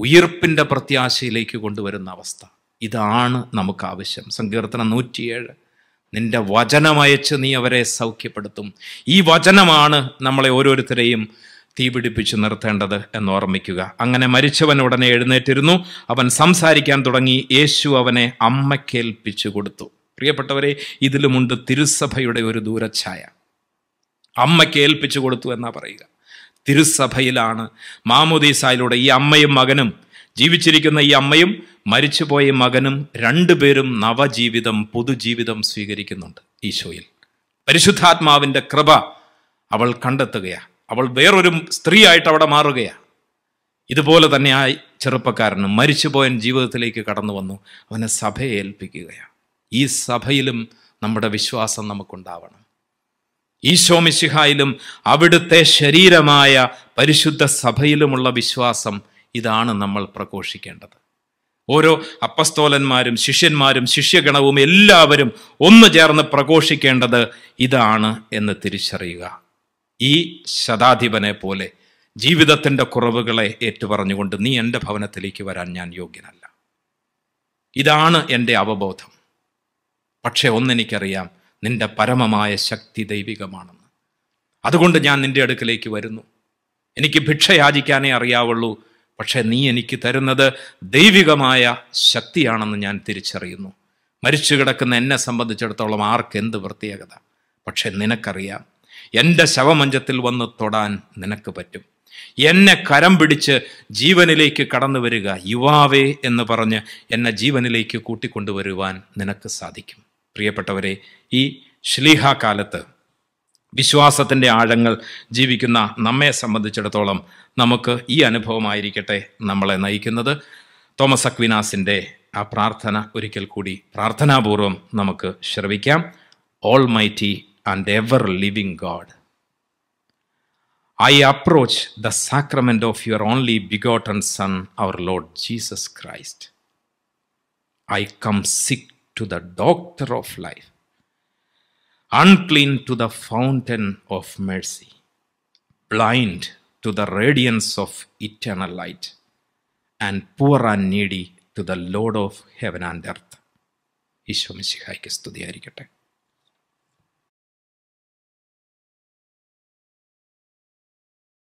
ഉയർപ്പിൻ്റെ പ്രത്യാശയിലേക്ക് കൊണ്ടുവരുന്ന അവസ്ഥ ഇതാണ് നമുക്ക് ആവശ്യം സങ്കീർത്തനം നൂറ്റിയേഴ് നിന്റെ വചനമയച്ച് നീ അവരെ സൗഖ്യപ്പെടുത്തും ഈ വചനമാണ് നമ്മളെ ഓരോരുത്തരെയും തീപിടിപ്പിച്ച് നിർത്തേണ്ടത് എന്ന് ഓർമ്മിക്കുക അങ്ങനെ മരിച്ചവൻ ഉടനെ എഴുന്നേറ്റിരുന്നു അവൻ സംസാരിക്കാൻ തുടങ്ങി യേശു അവനെ അമ്മയ്ക്കേൽപ്പിച്ചു കൊടുത്തു പ്രിയപ്പെട്ടവരെ ഇതിലുമുണ്ട് തിരുസഭയുടെ ഒരു ദൂരഛായ അമ്മയ്ക്ക് കൊടുത്തു എന്നാ പറയുക തിരുസഭയിലാണ് മാമോദീസായിലൂടെ ഈ അമ്മയും മകനും ജീവിച്ചിരിക്കുന്ന ഈ അമ്മയും മരിച്ചുപോയ മകനും രണ്ടുപേരും നവജീവിതം പുതുജീവിതം സ്വീകരിക്കുന്നുണ്ട് ഈശോയിൽ പരിശുദ്ധാത്മാവിൻ്റെ കൃപ അവൾ കണ്ടെത്തുകയാണ് അവൾ വേറൊരു സ്ത്രീയായിട്ട് അവിടെ മാറുകയാണ് ഇതുപോലെ തന്നെ ആ ചെറുപ്പക്കാരന് മരിച്ചുപോയൻ ജീവിതത്തിലേക്ക് കടന്നു വന്നു അവനെ സഭയെ ഏൽപ്പിക്കുകയാണ് ഈ സഭയിലും നമ്മുടെ വിശ്വാസം നമുക്കുണ്ടാവണം ഈശോമിശിഹായിലും അവിടുത്തെ ശരീരമായ പരിശുദ്ധ സഭയിലുമുള്ള വിശ്വാസം ഇതാണ് നമ്മൾ പ്രഘോഷിക്കേണ്ടത് ഓരോ അപ്പസ്തോലന്മാരും ശിഷ്യന്മാരും ശിഷ്യഗണവും എല്ലാവരും ഒന്നു ചേർന്ന് പ്രഘോഷിക്കേണ്ടത് ഇതാണ് എന്ന് തിരിച്ചറിയുക ഈ ശതാധിപനെ പോലെ ജീവിതത്തിൻ്റെ കുറവുകളെ ഏറ്റുപറഞ്ഞുകൊണ്ട് നീ എൻ്റെ ഭവനത്തിലേക്ക് വരാൻ ഞാൻ യോഗ്യനല്ല ഇതാണ് എൻ്റെ അവബോധം പക്ഷേ ഒന്നെനിക്കറിയാം നിന്റെ പരമമായ ശക്തി ദൈവികമാണെന്ന് അതുകൊണ്ട് ഞാൻ നിന്റെ അടുക്കലേക്ക് വരുന്നു എനിക്ക് ഭിക്ഷ യാചിക്കാനേ അറിയാവുള്ളൂ പക്ഷേ നീ എനിക്ക് തരുന്നത് ദൈവികമായ ശക്തിയാണെന്ന് ഞാൻ തിരിച്ചറിയുന്നു മരിച്ചു കിടക്കുന്ന എന്നെ സംബന്ധിച്ചിടത്തോളം ആർക്കെന്ത് പ്രത്യേകത പക്ഷേ നിനക്കറിയാം എൻ്റെ ശവമഞ്ചത്തിൽ വന്ന് തൊടാൻ നിനക്ക് പറ്റും എന്നെ കരം പിടിച്ച് ജീവനിലേക്ക് കടന്നു വരിക യുവാവേ എന്ന് പറഞ്ഞ് എന്നെ ജീവനിലേക്ക് കൂട്ടിക്കൊണ്ടുവരുവാൻ നിനക്ക് സാധിക്കും പ്രിയപ്പെട്ടവരെ ഈ ശ്ലീഹ കാലത്ത് വിശ്വാസത്തിൻ്റെ ആഴങ്ങൾ ജീവിക്കുന്ന നമ്മെ സംബന്ധിച്ചിടത്തോളം നമുക്ക് ഈ അനുഭവമായിരിക്കട്ടെ നമ്മളെ നയിക്കുന്നത് തോമസ് അക്വിനാസിൻ്റെ ആ പ്രാർത്ഥന ഒരിക്കൽ കൂടി പ്രാർത്ഥനാപൂർവം നമുക്ക് ശ്രവിക്കാം almighty and ever living God. I approach the sacrament of your only begotten Son, our Lord Jesus Christ. I come sick to the doctor of life, unclean to the fountain of mercy, blind to the radiance of eternal light, and poor and needy to the Lord of heaven and earth. Isho മിശിഹായ്ക്ക്